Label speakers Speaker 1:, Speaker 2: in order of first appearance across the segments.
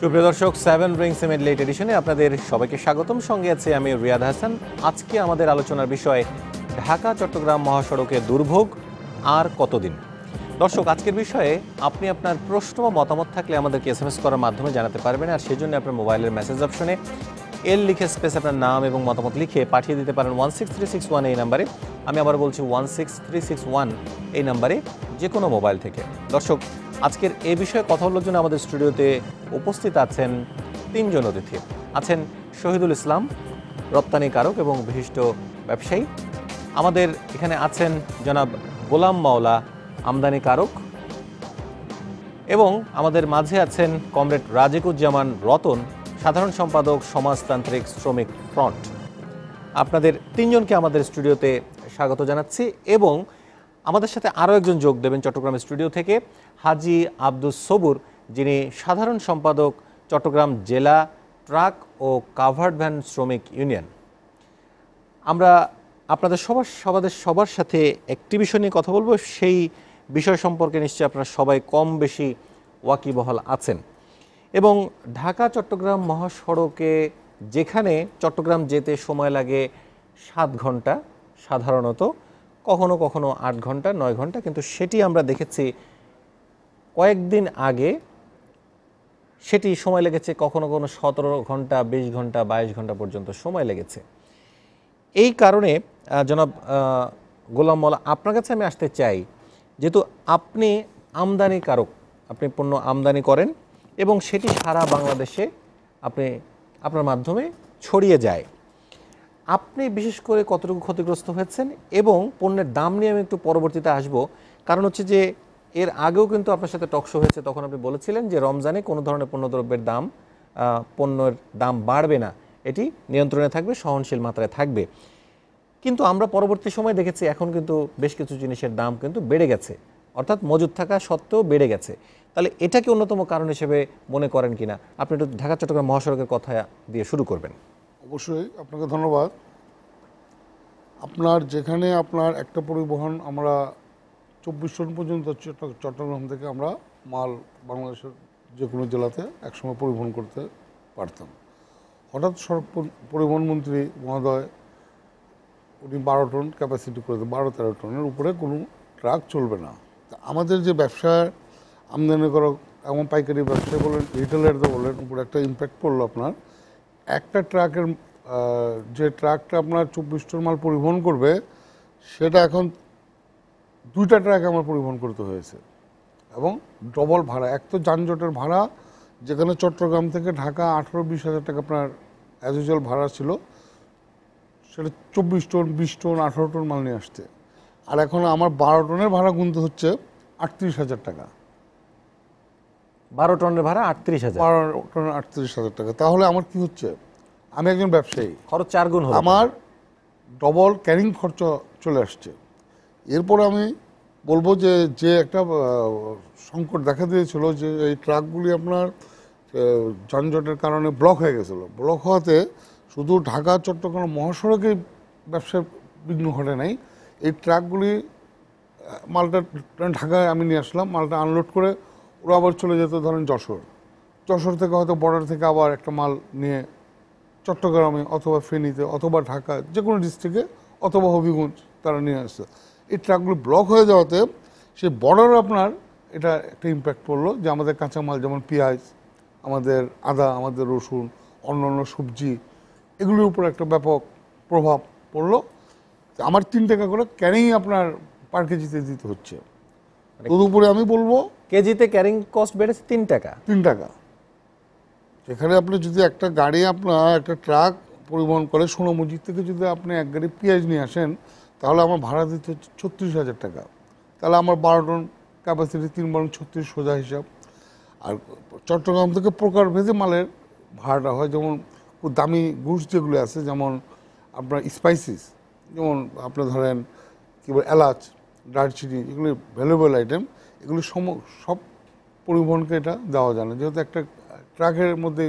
Speaker 1: সুপ্রিয় দর্শক seven rings cement late এডিশনে আপনাদের সবাইকে স্বাগতম সঙ্গে আছে আমি রিয়াদ হাসান আজকে আমাদের আলোচনার বিষয় ঢাকা চট্টগ্রাম মহাসড়কে দুর্ভোগ আর কতদিন দর্শক আজকের বিষয়ে আপনি আপনার প্রশ্ন বা মতামত থাকলে আমাদেরকে এস এম এস করার মাধ্যমে জানাতে পারবেন আর সেই জন্য আপনার মোবাইলের মেসেজ অপশনে এল লিখে স্পেস আপনার নাম এবং মতামত লিখে পাঠিয়ে দিতে পারেন one six three six one এই নাম্বারে আমি আবার বলছি one six three six one এই নাম্বারে যে কোনো মোবাইল থেকে দর্শক আজকের এ বিষয়ে কথা বলার জন্য আমাদের স্টুডিওতে উপস্থিত আছেন তিনজন অতিথি আছেন শহীদুল ইসলাম রপ্তানিকারক এবং বিশিষ্ট ব্যবসায়ী আমাদের এখানে আছেন জনাব গোলাম মাওলা আমদানিকারক এবং আমাদের মাঝে আছেন কমরেড রাজিকুজ্জামান রতন সাধারণ সম্পাদক সমাজতান্ত্রিক শ্রমিক ফ্রন্ট আপনাদের তিনজনকে আমাদের স্টুডিওতে স্বাগত জানাচ্ছি এবং আমাদের সাথে আরও একজন যোগ দেবেন চট্টগ্রাম স্টুডিও থেকে হাজি আব্দুস সবুর যিনি সাধারণ সম্পাদক চট্টগ্রাম জেলা ট্রাক ও কাভার্ড ভ্যান শ্রমিক ইউনিয়ন আমরা আপনাদের সবার সবাদের সবার সাথে একটি বিষয় নিয়ে কথা বলবো সেই বিষয় সম্পর্কে নিশ্চয়ই আপনারা সবাই কম বেশি ওয়াকিবহাল আছেন এবং ঢাকা চট্টগ্রাম মহাসড়কে যেখানে চট্টগ্রাম যেতে সময় লাগে সাত ঘন্টা সাধারণত কখনো কখনো আট ঘন্টা নয় ঘন্টা কিন্তু সেটি আমরা দেখেছি কয়েকদিন আগে সেটি সময় লেগেছে কখনো কখনো সতেরো ঘন্টা বিশ ঘন্টা বাইশ ঘন্টা পর্যন্ত সময় লেগেছে এই কারণে জনাব গোলাম মোল্লা আপনার কাছে আমি আসতে চাই যেহেতু আপনি আমদানি কারক আপনি পণ্য আমদানি করেন এবং সেটি সারা বাংলাদেশে আপনি আপনার মাধ্যমে ছড়িয়ে যায় আপনি বিশেষ করে কতটুকু ক্ষতিগ্রস্ত হয়েছেন এবং পণ্যের দাম নিয়ে আমি একটু পরবর্তীতে আসব কারণ হচ্ছে যে এর আগেও কিন্তু আপনার সাথে টকশো হয়েছে তখন আপনি বলেছিলেন যে রমজানে কোনো ধরনের পণ্যদ্রব্যের দাম পণ্যের দাম বাড়বে না এটি নিয়ন্ত্রণে থাকবে সহনশীল মাত্রায় থাকবে কিন্তু আমরা পরবর্তী সময় দেখেছি এখন কিন্তু বেশ কিছু জিনিসের দাম কিন্তু বেড়ে গেছে অর্থাৎ মজুদ থাকা সত্ত্বেও বেড়ে গেছে তাহলে এটাকে অন্যতম কারণ হিসেবে মনে করেন কিনা আপনি একটু ঢাকা চট্টগ্রাম মহাসড়কের কথা দিয়ে শুরু করবেন
Speaker 2: অবশ্যই আপনাকে ধন্যবাদ আপনার যেখানে আপনার একটা পরিবহন আমরা চব্বিশ টন পর্যন্ত চট্টগ্রাম থেকে আমরা মাল বাংলাদেশের যে কোনো জেলাতে একসময় পরিবহন করতে পারতাম হঠাৎ সড়ক পরিবহন মন্ত্রী মহোদয় উনি বারো টন ক্যাপাসিটি করে বারো তেরো টনের উপরে কোনো ট্রাক চলবে না আমাদের যে ব্যবসায় আমদানি করা এমন পাইকারি ব্যবসায় বলেন রিটেলারদের বলেন উপরে একটা ইম্প্যাক্ট পড়লো আপনার একটা ট্রাকের যে ট্রাকটা আপনার চব্বিশ টন মাল পরিবহন করবে সেটা এখন দুইটা ট্রাক আমার পরিবহন করতে হয়েছে এবং ডবল ভাড়া এক তো যানজটের ভাড়া যেখানে চট্টগ্রাম থেকে ঢাকা আঠেরো বিশ হাজার টাকা আপনার অ্যাজ ইউজুয়াল ভাড়া ছিল সেটা চব্বিশ টন বিশ টন আঠারো টন মাল নিয়ে আসতে আর এখন আমার বারো টনের ভাড়া গুনতে হচ্ছে আটত্রিশ হাজার টাকা বারো টনের ভাড়া আটত্রিশ হাজার বারো টন আটত্রিশ হাজার টাকা তাহলে আমার কি হচ্ছে আমি একজন ব্যবসায়ী খরচ চার গুণ আমার ডবল ক্যারিং খরচ চলে আসছে এরপর আমি বলবো যে যে একটা সংকট দেখা দিয়েছিল যে এই ট্রাকগুলি আপনার যানজটের কারণে ব্লক হয়ে গেছিলো ব্লক হওয়াতে শুধু ঢাকা চট্টগ্রাম মহাসড়কে ব্যবসার বিঘ্ন ঘটে নাই এই ট্রাকগুলি মালটা ঢাকায় আমি নিয়ে আসলাম মালটা আনলোড করে ওরা আবার চলে যেত ধরেন যশোর যশোর থেকে হয়তো বর্ডার থেকে আবার একটা মাল নিয়ে চট্টগ্রামে অথবা ফেনীতে অথবা ঢাকা যে কোনো ডিস্ট্রিক্টে অথবা হবিগঞ্জ তারা নিয়ে আসছে এই ট্রাকগুলো ব্লক হয়ে যাওয়াতে সে বর্ডার আপনার এটা একটা ইম্প্যাক্ট পড়লো যে আমাদের কাঁচামাল যেমন পেঁয়াজ আমাদের আদা আমাদের রসুন অন্য অন্য সবজি এগুলোর উপর একটা ব্যাপক প্রভাব পড়লো আমার তিন টাকা করে ক্যারিং আপনার পার কেজিতে দিতে হচ্ছে মানে তদুপরি উপরে আমি বলবো কেজিতে ক্যারিং কস্ট বেড়েছে তিন টাকা তিন টাকা এখানে আপনি যদি একটা গাড়ি আপনার একটা ট্রাক পরিবহন করে সোনামসজিদ থেকে যদি আপনি এক গাড়ি পেঁয়াজ নিয়ে আসেন তাহলে আমার ভাড়া দিতে হচ্ছে ছত্রিশ হাজার টাকা তাহলে আমার বারো টন ক্যাপাসিটি তিন বারো ছত্রিশ সোজা হিসাব আর চট্টগ্রাম থেকে প্রকার ভেজে মালের ভাড়াটা হয় যেমন দামি গুড়স যেগুলো আছে যেমন আপনার স্পাইসিস যেমন আপনার ধরেন কী বলে এলাচ দারচিনি এগুলো ভ্যালুয়েবল আইটেম এগুলো সম সব পরিবহনকে এটা দেওয়া যায় না যেহেতু একটা ট্রাকের মধ্যে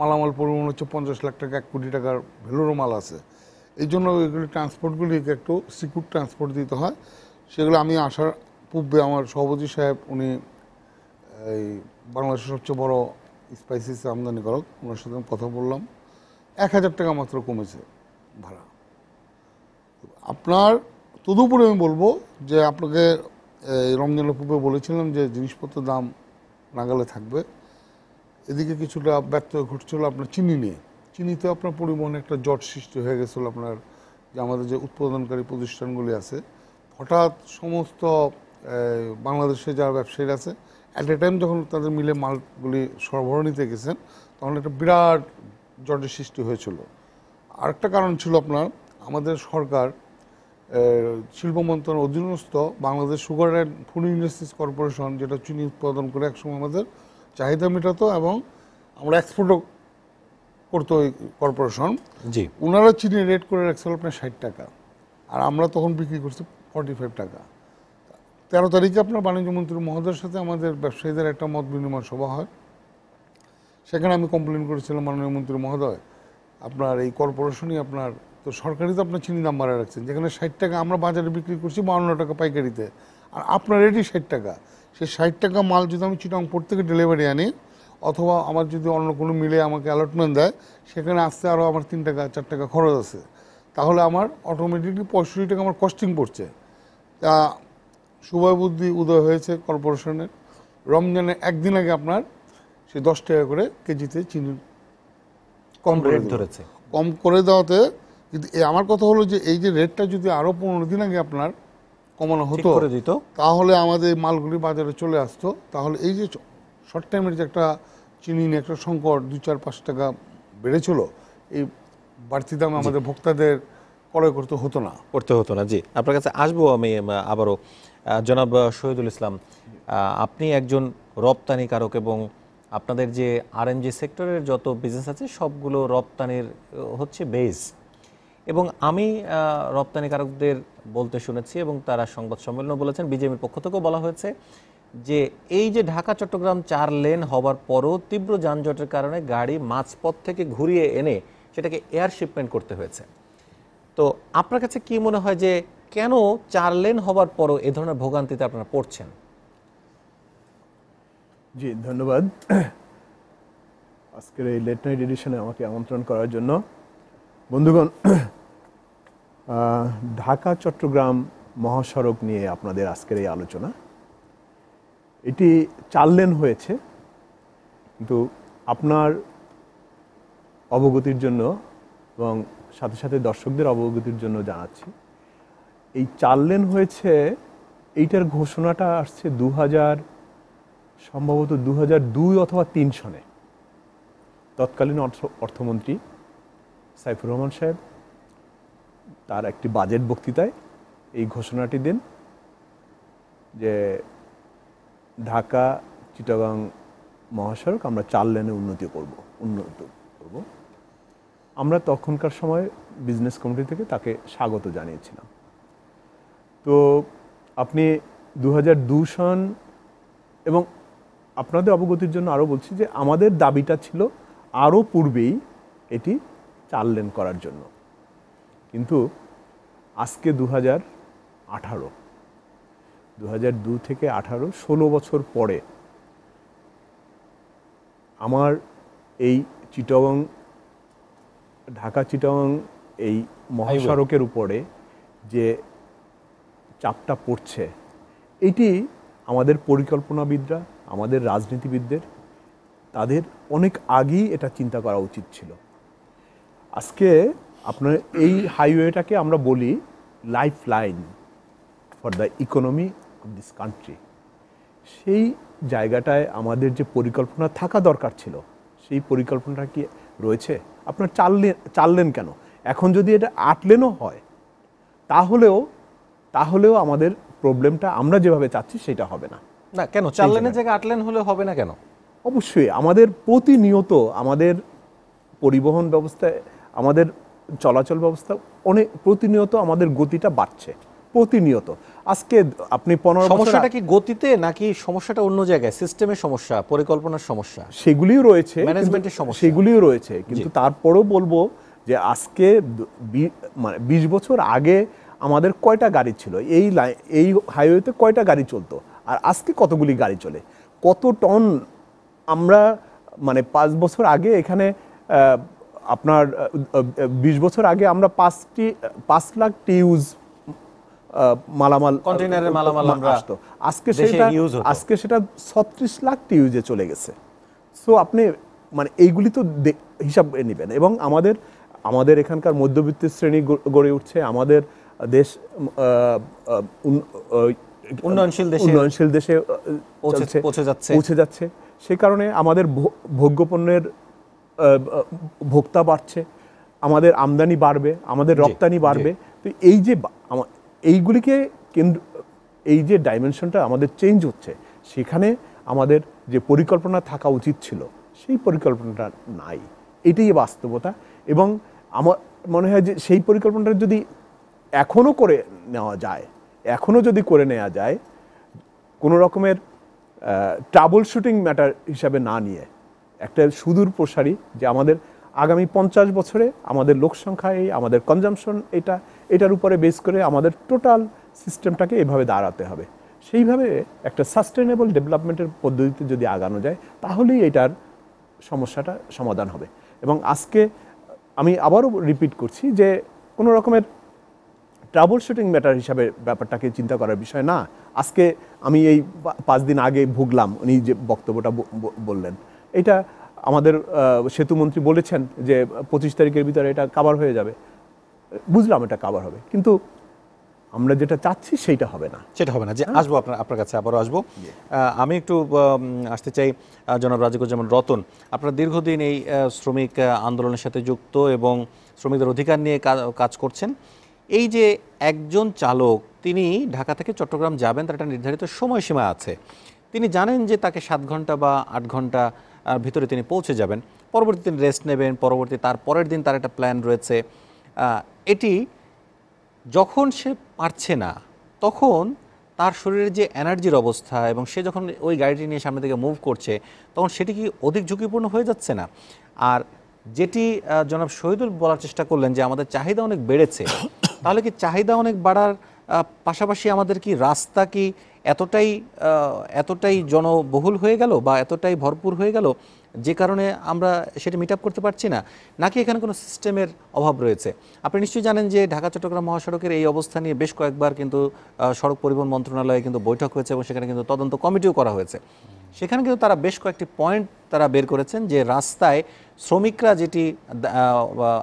Speaker 2: মালামাল পরিবহন হচ্ছে পঞ্চাশ লাখ টাকা এক কোটি টাকার ভ্যালুরও মাল আছে এই জন্য এগুলো ট্রান্সপোর্টগুলিকে একটু সিকিউর ট্রান্সপোর্ট দিতে হয় সেগুলো আমি আসার পূর্বে আমার সভাপতি সাহেব উনি এই বাংলাদেশের সবচেয়ে বড় স্পাইসিস করক ওনার সাথে কথা বললাম এক হাজার টাকা মাত্র কমেছে ভাড়া আপনার তদুপরি আমি বলবো যে আপনাকে রমজানের পূর্বে বলেছিলাম যে জিনিসপত্রের দাম নাগালে থাকবে এদিকে কিছুটা ব্যর্থ ঘটছিল আপনার চিনি নিয়ে চিনিতে আপনার পরিবহনে একটা জট সৃষ্টি হয়ে গেছিলো আপনার যে আমাদের যে উৎপাদনকারী প্রতিষ্ঠানগুলি আছে হঠাৎ সমস্ত বাংলাদেশে যারা ব্যবসায়ী আছে অ্যাট এ টাইম যখন তাদের মিলে মালগুলি সরবরাহ নিতে গেছেন তখন একটা বিরাট জটের সৃষ্টি হয়েছিল আরেকটা কারণ ছিল আপনার আমাদের সরকার শিল্প মন্ত্রণালয়ের অধীনস্থ Bangladesh sugar and food industries corporation যেটা চিনি উৎপাদন করে একসময় আমাদের চাহিদা মেটাতো এবং আমরা এক্সপোর্টও করতো ওই কর্পোরেশন জি ওনারা চিনি রেট করে রাখছিল আপনার ষাট টাকা আর আমরা তখন বিক্রি করছি ফর্টি ফাইভ টাকা তেরো তারিখে আপনার বাণিজ্য মন্ত্রী মহোদয়ের সাথে আমাদের ব্যবসায়ীদের একটা মত বিনিময় সভা হয় সেখানে আমি কমপ্লেন করেছিলাম মাননীয় মন্ত্রী মহোদয় আপনার এই কর্পোরেশনই আপনার তো সরকারি তো আপনার চিনি দাম রাখছেন যেখানে ষাট টাকা আমরা বাজারে বিক্রি করছি বাউন্ন টাকা পাইকারিতে আর আপনার এটি ষাট টাকা সেই ষাট টাকা মাল যদি আমি চিটাং পোর্ট থেকে ডেলিভারি আনি অথবা আমার যদি অন্য কোনো মিলে আমাকে অ্যালটমেন্ট দেয় সেখানে আসতে আরও আমার তিন টাকা চার টাকা খরচ আছে তাহলে আমার অটোমেটিকলি পঁয়ষট্টি টাকা আমার কস্টিং পড়ছে তা সুভয় বুদ্ধি উদয় হয়েছে কর্পোরেশনের রমজানে একদিন আগে আপনার সে দশ টাকা করে কেজিতে চিনি
Speaker 3: কম করে ধরেছে
Speaker 2: কম করে দেওয়াতে কিন্তু আমার কথা হলো যে এই যে রেটটা যদি আরও পনেরো দিন আগে আপনার কমানো হতো করে দিত তাহলে আমাদের মালগুলি বাজারে চলে আসতো তাহলে এই যে শর্ট টাইমের যে একটা চিনি একটা সংকট দু চার পাঁচ টাকা বেড়েছিল এই বাড়তি দাম আমাদের
Speaker 1: ভোক্তাদের ক্রয় করতে হতো না করতে হতো না জি আপনার কাছে আসবো আমি আবারও জনাব শহীদুল ইসলাম আপনি একজন রপ্তানিকারক এবং আপনাদের যে আরএনজি সেক্টরের যত বিজনেস আছে সবগুলো রপ্তানির হচ্ছে বেস এবং আমি রপ্তানিকারকদের বলতে শুনেছি এবং তারা সংবাদ সম্মেলনও বলেছেন বিজেপির পক্ষ থেকেও বলা হয়েছে যে এই যে ঢাকা চট্টগ্রাম চার লেন হবার পরও তীব্র যানজটের কারণে গাড়ি মাঝপথ থেকে ঘুরিয়ে এনে সেটাকে এয়ার শিপমেন্ট করতে হয়েছে তো আপনার কাছে কি মনে হয় যে কেন চার লেন হবার পরও এ ধরনের
Speaker 3: ভোগান্তিতে আপনারা পড়ছেন জি ধন্যবাদ আজকের এই লেট নাইট এডিশনে আমাকে আমন্ত্রণ করার জন্য বন্ধুগণ ঢাকা চট্টগ্রাম মহাসড়ক নিয়ে আপনাদের আজকের এই আলোচনা এটি চার লেন হয়েছে কিন্তু আপনার অবগতির জন্য এবং সাথে সাথে দর্শকদের অবগতির জন্য জানাচ্ছি এই চার লেন হয়েছে এইটার ঘোষণাটা আসছে দু হাজার সম্ভবত দু হাজার দুই অথবা তিন সনে তৎকালীন অর্থমন্ত্রী সাইফুর রহমান সাহেব তার একটি বাজেট বক্তৃতায় এই ঘোষণাটি দেন যে ঢাকা চিটাগাং মহাসড়ক আমরা চার লেনে উন্নতি করব উন্নত করব আমরা তখনকার সময় বিজনেস কমিটি থেকে তাকে স্বাগত জানিয়েছিলাম তো আপনি দু সন এবং আপনাদের অবগতির জন্য আরও বলছি যে আমাদের দাবিটা ছিল আরও পূর্বেই এটি চার লেন করার জন্য কিন্তু আজকে দু হাজার আঠারো দু হাজার দু থেকে আঠারো ষোলো বছর পরে আমার এই চিটগং ঢাকা চিটগং এই মহাসড়কের উপরে যে চাপটা পড়ছে এটি আমাদের পরিকল্পনাবিদরা আমাদের রাজনীতিবিদদের তাদের অনেক আগেই এটা চিন্তা করা উচিত ছিল আজকে আপনার এই হাইওয়েটাকে আমরা বলি life line for the economy of this country সেই জায়গাটায় আমাদের যে পরিকল্পনা থাকা দরকার ছিল সেই পরিকল্পনাটা কি রয়েছে আপনার চাললেন চাললেন কেন এখন যদি এটা আটলেনও হয় তাহলেও তাহলেও আমাদের প্রবলেমটা আমরা যেভাবে চাচ্ছি সেটা হবে না না কেন চার লেনের জায়গায় আট হলে হবে না কেন অবশ্যই আমাদের প্রতিনিয়ত আমাদের পরিবহন ব্যবস্থায় আমাদের চলাচল ব্যবস্থা অনেক প্রতিনিয়ত আমাদের গতিটা বাড়ছে প্রতিনিয়ত আজকে আপনি পনেরো সমস্যাটা কি
Speaker 1: গতিতে নাকি সমস্যাটা অন্য জায়গায় সিস্টেমের সমস্যা পরিকল্পনার সমস্যা
Speaker 3: সেগুলিও রয়েছে ম্যানেজমেন্টের সমস্যা সেগুলিও রয়েছে কিন্তু তারপরেও বলবো যে আজকে মানে বিশ বছর আগে আমাদের কয়টা গাড়ি ছিল এই লাইন এই হাইওয়েতে কয়টা গাড়ি চলতো আর আজকে কতগুলি গাড়ি চলে কত টন আমরা মানে পাঁচ বছর আগে এখানে আপনার বিশ বছর আগে আমরা পাঁচটি পাঁচ লাখ টিউজ মালামাল কন্টেনারের মালামাল আসতো আজকে সেটা আজকে সেটা ছত্রিশ লাখ টিউজে চলে গেছে সো আপনি মানে এইগুলি তো হিসাব নেবেন এবং আমাদের আমাদের এখানকার মধ্যবিত্ত শ্রেণী গড়ে উঠছে আমাদের দেশ উন্নয়নশীল দেশে উন্নয়নশীল দেশে পৌঁছে যাচ্ছে পৌঁছে যাচ্ছে সে কারণে আমাদের ভোগ্যপণ্যের ভোক্তা বাড়ছে আমাদের আমদানি বাড়বে আমাদের রপ্তানি বাড়বে তো এই যে এইগুলিকে কেন্দ্র এই যে ডাইমেনশনটা আমাদের চেঞ্জ হচ্ছে সেখানে আমাদের যে পরিকল্পনা থাকা উচিত ছিল সেই পরিকল্পনাটা নাই এটাই বাস্তবতা এবং আমার মনে হয় যে সেই পরিকল্পনাটা যদি এখনও করে নেওয়া যায় এখনও যদি করে নেওয়া যায় কোনো রকমের ট্রাবল শুটিং ম্যাটার হিসাবে না নিয়ে একটা সুদূর প্রসারী যে আমাদের আগামী পঞ্চাশ বছরে আমাদের লোক সংখ্যা এই আমাদের কনজামশন এটা এটার উপরে বেস করে আমাদের টোটাল সিস্টেমটাকে এভাবে দাঁড়াতে হবে সেইভাবে একটা সাস্টেনেবল ডেভেলপমেন্টের পদ্ধতিতে যদি আগানো যায় তাহলেই এটার সমস্যাটা সমাধান হবে এবং আজকে আমি আবারও রিপিট করছি যে কোনো রকমের ট্রাভেল শুটিং ম্যাটার হিসাবে ব্যাপারটাকে চিন্তা করার বিষয় না আজকে আমি এই পাঁচ দিন আগে ভুগলাম উনি যে বক্তব্যটা বললেন এটা আমাদের সেতুমন্ত্রী বলেছেন যে পঁচিশ তারিখের ভিতরে এটা কাবার হয়ে যাবে বুঝলাম এটা কাবার হবে কিন্তু আমরা যেটা চাচ্ছি সেইটা হবে না সেটা হবে না যে হ্যাঁ?
Speaker 1: আসবো আপনার আপনার কাছে আবারও আসবো আমি একটু আসতে চাই জনাব যেমন রতন আপনারা দীর্ঘদিন এই শ্রমিক আন্দোলনের সাথে যুক্ত এবং শ্রমিকদের অধিকার নিয়ে কাজ করছেন এই যে একজন চালক তিনি ঢাকা থেকে চট্টগ্রাম যাবেন তার একটা নির্ধারিত সময়সীমা আছে তিনি জানেন যে তাকে সাত ঘন্টা বা আট ঘন্টা ভিতরে তিনি পৌঁছে যাবেন পরবর্তী তিনি রেস্ট নেবেন পরবর্তী তার পরের দিন তার একটা প্ল্যান রয়েছে এটি যখন সে পারছে না তখন তার শরীরের যে এনার্জির অবস্থা এবং সে যখন ওই গাড়িটি নিয়ে সামনে থেকে মুভ করছে তখন সেটি কি অধিক ঝুঁকিপূর্ণ হয়ে যাচ্ছে না আর যেটি জনাব শহীদুল বলার চেষ্টা করলেন যে আমাদের চাহিদা অনেক বেড়েছে তাহলে কি চাহিদা অনেক বাড়ার পাশাপাশি আমাদের কি রাস্তা কি এতটাই এতটাই জনবহুল হয়ে গেল বা এতটাই ভরপুর হয়ে গেল যে কারণে আমরা সেটা মিট করতে পারছি না নাকি এখানে কোনো সিস্টেমের অভাব রয়েছে আপনি নিশ্চয়ই জানেন যে ঢাকা চট্টগ্রাম মহাসড়কের এই অবস্থা নিয়ে বেশ কয়েকবার কিন্তু সড়ক পরিবহন মন্ত্রণালয়ে কিন্তু বৈঠক হয়েছে এবং সেখানে কিন্তু তদন্ত কমিটিও করা হয়েছে সেখানে কিন্তু তারা বেশ কয়েকটি পয়েন্ট তারা বের করেছেন যে রাস্তায় শ্রমিকরা যেটি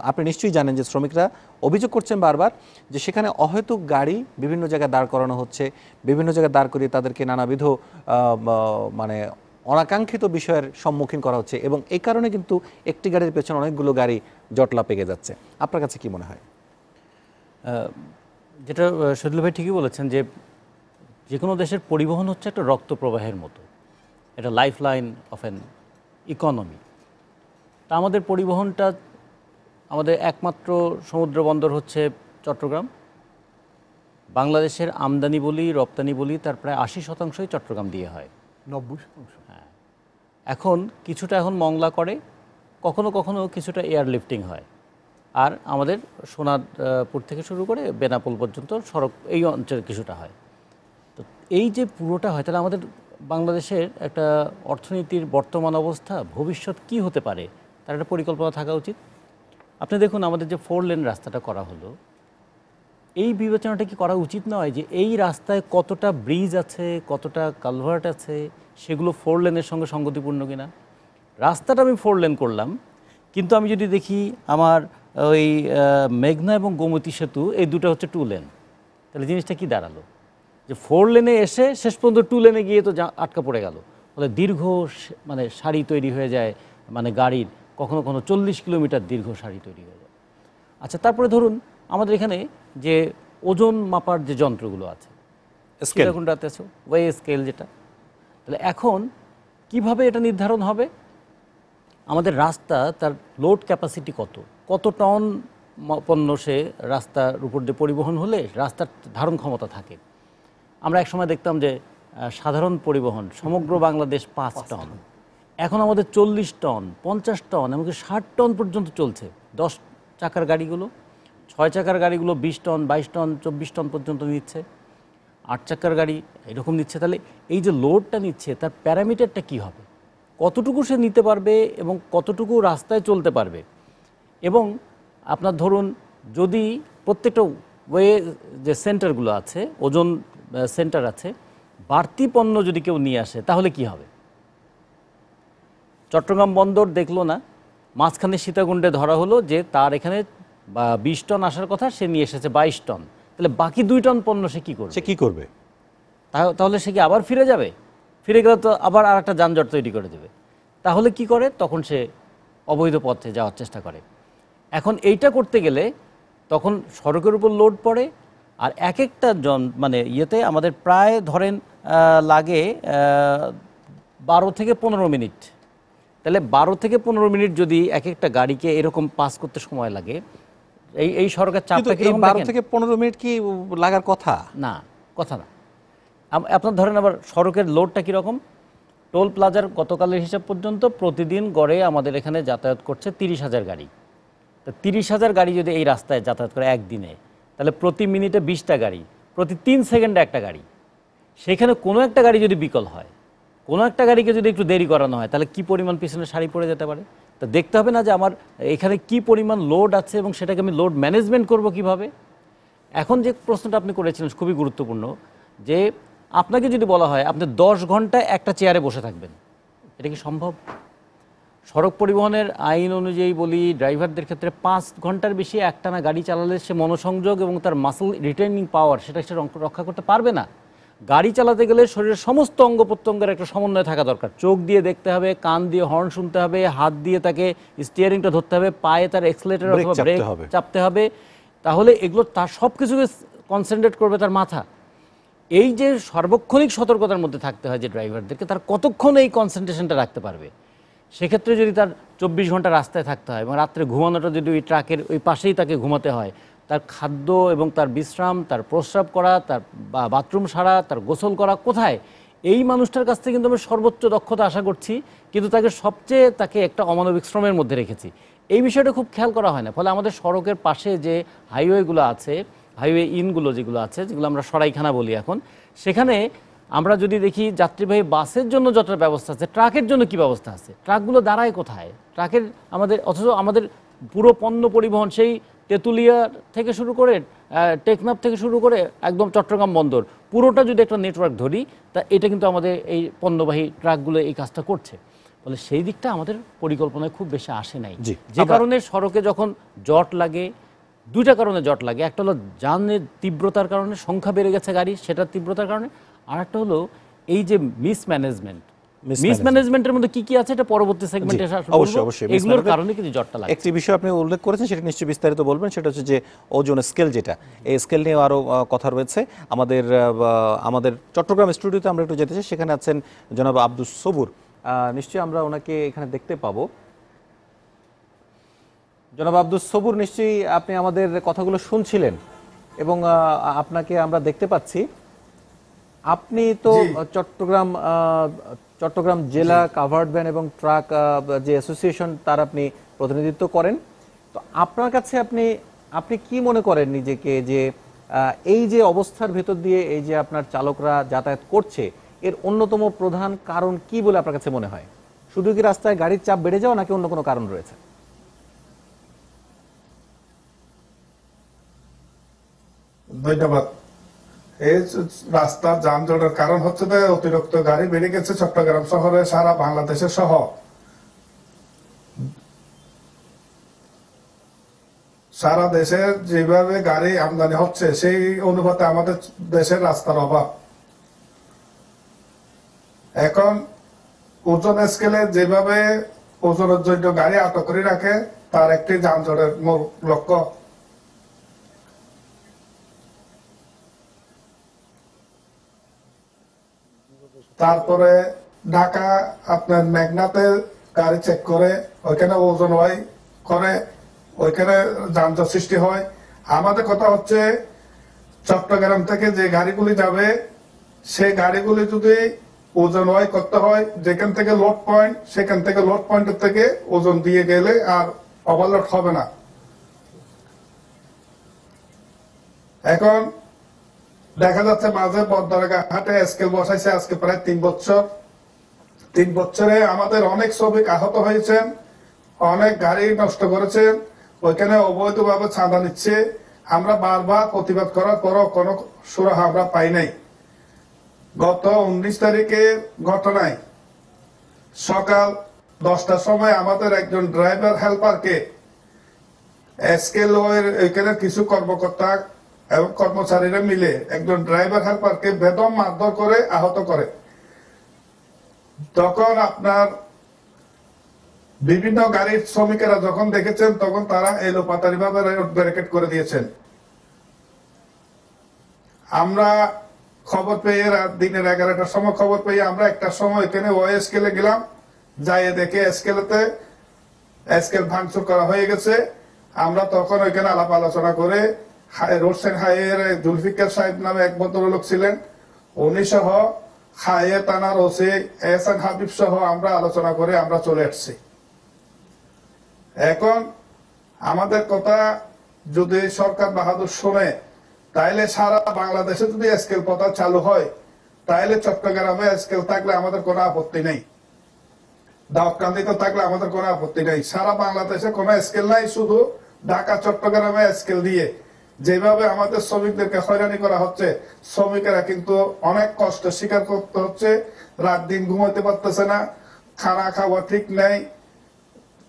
Speaker 1: আপনি নিশ্চয়ই জানেন যে শ্রমিকরা অভিযোগ করছেন বারবার যে সেখানে অহেতুক গাড়ি বিভিন্ন জায়গায় দাঁড় করানো হচ্ছে বিভিন্ন জায়গায় দাঁড় করিয়ে তাদেরকে নানাবিধ মানে অনাকাঙ্ক্ষিত বিষয়ের সম্মুখীন করা হচ্ছে এবং এই কারণে কিন্তু একটি গাড়ির পেছনে অনেকগুলো গাড়ি জটলা পেকে যাচ্ছে আপনার কাছে কি মনে হয়
Speaker 4: যেটা শরীল ভাই ঠিকই বলেছেন যে যে কোনো দেশের পরিবহন হচ্ছে একটা রক্ত প্রবাহের মতো এটা life line of an economy তা আমাদের পরিবহনটা আমাদের একমাত্র সমুদ্র বন্দর হচ্ছে চট্টগ্রাম বাংলাদেশের আমদানি বলি রপ্তানি বলি তার প্রায় আশি শতাংশই চট্টগ্রাম দিয়ে হয়
Speaker 3: নব্বই শতাংশ হ্যাঁ
Speaker 4: এখন কিছুটা এখন মংলা করে কখনো কখনো কিছুটা এয়ার লিফটিং হয় আর আমাদের সোনারপুর থেকে শুরু করে বেনাপোল পর্যন্ত সড়ক এই অঞ্চলে কিছুটা হয় তো এই যে পুরোটা হয় তাহলে আমাদের বাংলাদেশের একটা অর্থনীতির বর্তমান অবস্থা ভবিষ্যৎ কি হতে পারে তার একটা পরিকল্পনা থাকা উচিত আপনি দেখুন আমাদের যে ফোর লেন রাস্তাটা করা হলো এই বিবেচনাটা কি করা উচিত নয় যে এই রাস্তায় কতটা ব্রিজ আছে কতটা কালভার্ট আছে সেগুলো ফোর লেনের সঙ্গে সঙ্গতিপূর্ণ কিনা রাস্তাটা আমি ফোর লেন করলাম কিন্তু আমি যদি দেখি আমার ওই মেঘনা এবং গোমতী সেতু এই দুটো হচ্ছে টু লেন তাহলে জিনিসটা কি দাঁড়ালো যে ফোর লেনে এসে শেষ পর্যন্ত টু লেনে গিয়ে তো আটকা পড়ে গেল ফলে দীর্ঘ মানে শাড়ি তৈরি হয়ে যায় মানে গাড়ির কখনো কখনো চল্লিশ কিলোমিটার দীর্ঘ সারি তৈরি হয়ে যায় আচ্ছা তারপরে ধরুন আমাদের এখানে যে ওজন মাপার যে যন্ত্রগুলো আছে সীতাকুণ্ডাতে আছে ওয়ে স্কেল যেটা তাহলে এখন কিভাবে এটা নির্ধারণ হবে আমাদের রাস্তা তার লোড ক্যাপাসিটি কত কত টন পণ্য সে রাস্তার উপর দিয়ে পরিবহন হলে রাস্তার ধারণ ক্ষমতা থাকে আমরা একসময় দেখতাম যে সাধারণ পরিবহন সমগ্র বাংলাদেশ পাঁচ টন এখন আমাদের চল্লিশ টন পঞ্চাশ টন এমনকি ষাট টন পর্যন্ত চলছে দশ চাকার গাড়িগুলো ছয় চাকার গাড়িগুলো বিশ টন বাইশ টন চব্বিশ টন পর্যন্ত নিচ্ছে আট চাকার গাড়ি এরকম নিচ্ছে তাহলে এই যে লোডটা নিচ্ছে তার প্যারামিটারটা কি হবে কতটুকু সে নিতে পারবে এবং কতটুকু রাস্তায় চলতে পারবে এবং আপনার ধরুন যদি প্রত্যেকটা ওয়ে যে সেন্টারগুলো আছে ওজন সেন্টার আছে বাড়তি পণ্য যদি কেউ নিয়ে আসে তাহলে কি হবে চট্টগ্রাম বন্দর দেখলো না মাঝখানে সীতাকুণ্ডে ধরা হলো যে তার এখানে বিশ টন আসার কথা সে নিয়ে এসেছে বাইশ টন তাহলে বাকি দুই টন পণ্য সে কী করবে সে কী করবে তাহলে সে কি আবার ফিরে যাবে ফিরে গেলে তো আবার আর একটা যানজট তৈরি করে দেবে তাহলে কি করে তখন সে অবৈধ পথে যাওয়ার চেষ্টা করে এখন এইটা করতে গেলে তখন সড়কের উপর লোড পড়ে আর এক একটা জন মানে ইয়েতে আমাদের প্রায় ধরেন লাগে বারো থেকে পনেরো মিনিট তাহলে বারো থেকে পনেরো মিনিট যদি এক একটা গাড়িকে এরকম পাস করতে সময় লাগে এই এই সরকার চাপ বারো থেকে পনেরো মিনিট কি লাগার কথা না কথা না আপনার ধরেন আবার সড়কের লোডটা কীরকম টোল প্লাজার গতকালের হিসাব পর্যন্ত প্রতিদিন গড়ে আমাদের এখানে যাতায়াত করছে তিরিশ হাজার গাড়ি তো তিরিশ হাজার গাড়ি যদি এই রাস্তায় যাতায়াত করে একদিনে তাহলে প্রতি মিনিটে বিশটা গাড়ি প্রতি তিন সেকেন্ডে একটা গাড়ি সেখানে কোনো একটা গাড়ি যদি বিকল হয় কোনো একটা গাড়িকে যদি একটু দেরি করানো হয় তাহলে কি পরিমাণ পিছনে শাড়ি পড়ে যেতে পারে তা দেখতে হবে না যে আমার এখানে কি পরিমাণ লোড আছে এবং সেটাকে আমি লোড ম্যানেজমেন্ট করব কিভাবে এখন যে প্রশ্নটা আপনি করেছিলেন খুবই গুরুত্বপূর্ণ যে আপনাকে যদি বলা হয় আপনি দশ ঘন্টা একটা চেয়ারে বসে থাকবেন এটা কি সম্ভব সড়ক পরিবহনের আইন অনুযায়ী বলি ড্রাইভারদের ক্ষেত্রে পাঁচ ঘন্টার বেশি একটানা গাড়ি চালালে সে মনোসংযোগ এবং তার মাসল রিটার্নিং পাওয়ার সেটা সে রক্ষা করতে পারবে না গাড়ি চালাতে গেলে শরীরের সমস্ত অঙ্গ প্রত্যঙ্গের একটা সমন্বয় থাকা দরকার চোখ দিয়ে দেখতে হবে কান দিয়ে হর্ন শুনতে হবে হাত দিয়ে তাকে স্টিয়ারিংটা ধরতে হবে পায়ে তার এক্সলেটার ব্রেক চাপতে হবে তাহলে এগুলো তার সব কিছুকে কনসেন্ট্রেট করবে তার মাথা এই যে সর্বক্ষণিক সতর্কতার মধ্যে থাকতে হয় যে ড্রাইভারদেরকে তার কতক্ষণ এই কনসেন্ট্রেশনটা রাখতে পারবে সেক্ষেত্রে যদি তার চব্বিশ ঘন্টা রাস্তায় থাকতে হয় এবং রাত্রে ঘুমানোটা যদি ওই ট্রাকের ওই পাশেই তাকে ঘুমাতে হয় তার খাদ্য এবং তার বিশ্রাম তার প্রস্রাব করা তার বাথরুম সারা তার গোসল করা কোথায় এই মানুষটার কাছ থেকে কিন্তু আমি সর্বোচ্চ দক্ষতা আশা করছি কিন্তু তাকে সবচেয়ে তাকে একটা অমানবিক শ্রমের মধ্যে রেখেছি এই বিষয়টা খুব খেয়াল করা হয় না ফলে আমাদের সড়কের পাশে যে হাইওয়েগুলো আছে হাইওয়ে ইনগুলো যেগুলো আছে যেগুলো আমরা সরাইখানা বলি এখন সেখানে আমরা যদি দেখি যাত্রীবাহী বাসের জন্য যতটা ব্যবস্থা আছে ট্রাকের জন্য কি ব্যবস্থা আছে ট্রাকগুলো দাঁড়ায় কোথায় ট্রাকের আমাদের অথচ আমাদের পুরো পণ্য পরিবহন সেই তেঁতুলিয়া থেকে শুরু করে টেকনাফ থেকে শুরু করে একদম চট্টগ্রাম বন্দর পুরোটা যদি একটা নেটওয়ার্ক ধরি তা এটা কিন্তু আমাদের এই পণ্যবাহী ট্রাকগুলো এই কাজটা করছে ফলে সেই দিকটা আমাদের পরিকল্পনায় খুব বেশি আসে নাই যে কারণে সড়কে যখন জট লাগে দুইটা কারণে জট লাগে একটা হলো যানের তীব্রতার কারণে সংখ্যা বেড়ে গেছে গাড়ি সেটার তীব্রতার কারণে আর একটা হলো এই যে মিসম্যানেজমেন্ট মিসম্যানেজমেন্টের মধ্যে কি কি আছে এটা পরবর্তী সেগমেন্টে অবশ্যই অবশ্যই এগুলোর কারণে কিন্তু
Speaker 1: জটটা লাগে একটি বিষয় আপনি উল্লেখ করেছেন সেটা নিশ্চয়ই বিস্তারিত বলবেন সেটা হচ্ছে যে ওজন স্কেল যেটা এই স্কেল নিয়ে কথা রয়েছে আমাদের আমাদের চট্টগ্রাম স্টুডিওতে আমরা একটু যেতে চাই সেখানে আছেন জনাব আব্দুস সবুর নিশ্চয়ই আমরা ওনাকে এখানে দেখতে পাবো জনাব আব্দুস সবুর নিশ্চয়ই আপনি আমাদের কথাগুলো শুনছিলেন এবং আপনাকে আমরা দেখতে পাচ্ছি আপনি তো চট্টগ্রাম চট্টগ্রাম জেলা কাভার্ড ভ্যান এবং ট্রাক যে অ্যাসোসিয়েশন তার আপনি প্রতিনিধিত্ব করেন তো আপনার কাছে আপনি আপনি কি মনে করেন নিজেকে যে এই যে অবস্থার ভেতর দিয়ে এই যে আপনার চালকরা যাতায়াত করছে এর অন্যতম প্রধান কারণ কি বলে আপনার কাছে মনে হয় শুধু কি রাস্তায় গাড়ির চাপ বেড়ে
Speaker 5: যাওয়া নাকি অন্য কোনো কারণ রয়েছে ধন্যবাদ এই রাস্তা যানজটের কারণ হচ্ছে যে অতিরিক্ত গাড়ি বেড়ে গেছে চট্টগ্রাম শহরে সারা বাংলাদেশে সহ সারা দেশে যেভাবে গাড়ি আমদানি হচ্ছে সেই অনুপাতে আমাদের দেশের রাস্তার অভাব এখন ওজন স্কেলে যেভাবে ওজনের জন্য গাড়ি আটক করে রাখে তার একটি যানজটের মূল লক্ষ্য তারপরে ঢাকা আপনার মেঘনাতে গাড়ি চেক করে ওইখানে ওজন ওয়াই করে ওইখানে যানজট সৃষ্টি হয় আমাদের কথা হচ্ছে চট্টগ্রাম থেকে যে গাড়িগুলি যাবে সেই গাড়িগুলি যদি ওজন ওয়াই করতে হয় যেখান থেকে লোড পয়েন্ট সেখান থেকে লোড পয়েন্টের থেকে ওজন দিয়ে গেলে আর ওভারলোড হবে না এখন দেখা যাচ্ছে মাঝে বন্দরগা হাটে স্কেল বসাইছে আজকে প্রায় তিন বছর তিন বছরে আমাদের অনেক শ্রমিক আহত হয়েছেন অনেক গাড়ি নষ্ট করেছেন ওইখানে অবৈধভাবে ছাঁদা নিচ্ছে আমরা বারবার প্রতিবাদ করার পরও কোনো সুরাহা আমরা পাই নাই গত উনিশ তারিখে ঘটনায় সকাল দশটার সময় আমাদের একজন ড্রাইভার হেল্পারকে এসকেল ওইখানে কিছু কর্মকর্তা এবং কর্মচারীরা মিলে একজন ড্রাইভার হেল্পারকে বেদম মারধর করে আহত করে তখন আপনার বিভিন্ন গাড়ির শ্রমিকেরা যখন দেখেছেন তখন তারা এলোপাতারি ভাবে ব্যারিকেড করে দিয়েছেন আমরা খবর পেয়ে দিনের এগারোটার সময় খবর পেয়ে আমরা একটা সময় এখানে ওয়াই স্কেলে গেলাম যাইয়ে দেখে স্কেলেতে স্কেল ভাঙচুর করা হয়ে গেছে আমরা তখন ওইখানে আলাপ আলোচনা করে রোডসেন সাহেব নামে এক ভদ্রলোক ছিলেন উনি সহ হাবিব সহ আমরা আলোচনা করে আমরা চলে এখন আমাদের কথা যদি সরকার বাহাদুর শোনে তাইলে সারা বাংলাদেশে যদি স্কেল পথা চালু হয় তাইলে চট্টগ্রামে স্কেল থাকলে আমাদের কোনো আপত্তি নেই দাওয়াতকান্দিতে থাকলে আমাদের কোনো আপত্তি নেই সারা বাংলাদেশে কোনো স্কেল নাই শুধু ঢাকা চট্টগ্রামে স্কেল দিয়ে যেভাবে আমাদের শ্রমিকদেরকে হয়রানি করা হচ্ছে শ্রমিকেরা কিন্তু অনেক কষ্ট স্বীকার করতে হচ্ছে রাত দিন ঘুমাতে পারতেছে না খানা খাওয়া ঠিক নেই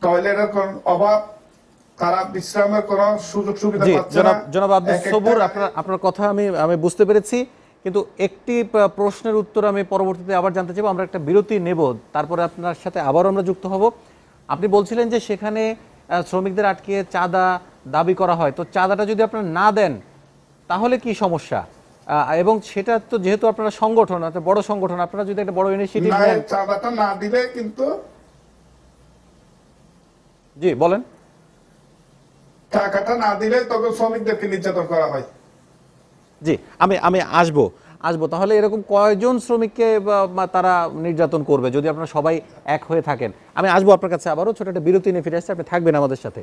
Speaker 5: টয়লেটের অভাব সুযোগ সুবিধা জনাব আপনার
Speaker 1: আপনার কথা আমি আমি বুঝতে পেরেছি কিন্তু একটি প্রশ্নের উত্তর আমি পরবর্তীতে আবার জানতে চাইবো আমরা একটা বিরতি নেব তারপরে আপনার সাথে আবার যুক্ত আপনি বলছিলেন যে সেখানে শ্রমিকদের আটকে চাঁদা দাবি করা হয় তো চাঁদাটা যদি আপনারা না দেন তাহলে কি সমস্যা এবং সেটা তো যেহেতু আপনারা সংগঠন আছে বড় সংগঠন আপনারা যদি একটা বড় ইনিশিয়েটিভ নেন চাঁদাটা
Speaker 5: না দিলে কিন্তু জি বলেন টাকাটা না দিলে তখন শ্রমিকদেরকে নির্যাতন করা হয়
Speaker 1: জি আমি আমি আসব আসবো তাহলে এরকম কয়জন শ্রমিককে তারা নির্যাতন করবে যদি আপনারা সবাই এক হয়ে থাকেন আমি আসবো আপনার কাছে আবারও ছোট একটা বিরতি নিয়ে ফিরে আসছে আপনি থাকবেন আমাদের সাথে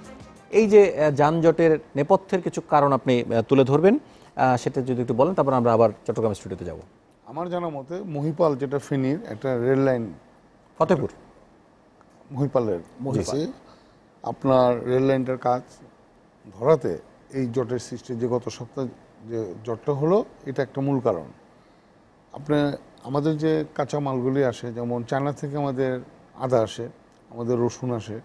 Speaker 1: এই যে যানজটের নেপথ্যের কিছু কারণ আপনি তুলে ধরবেন সেটা যদি একটু বলেন তারপর আমরা আবার চট্টগ্রাম স্টুডিওতে যাব
Speaker 2: আমার জানা মতে মহিপাল যেটা ফিনির একটা রেল লাইন ফতেপুর মহিপালের আপনার রেল লাইনটার কাজ ধরাতে এই জটের সৃষ্টি যে গত সপ্তাহ যে জটটা হলো এটা একটা মূল কারণ আপনার আমাদের যে কাঁচা মালগুলি আসে যেমন চায়না থেকে আমাদের আদা আসে আমাদের রসুন আসে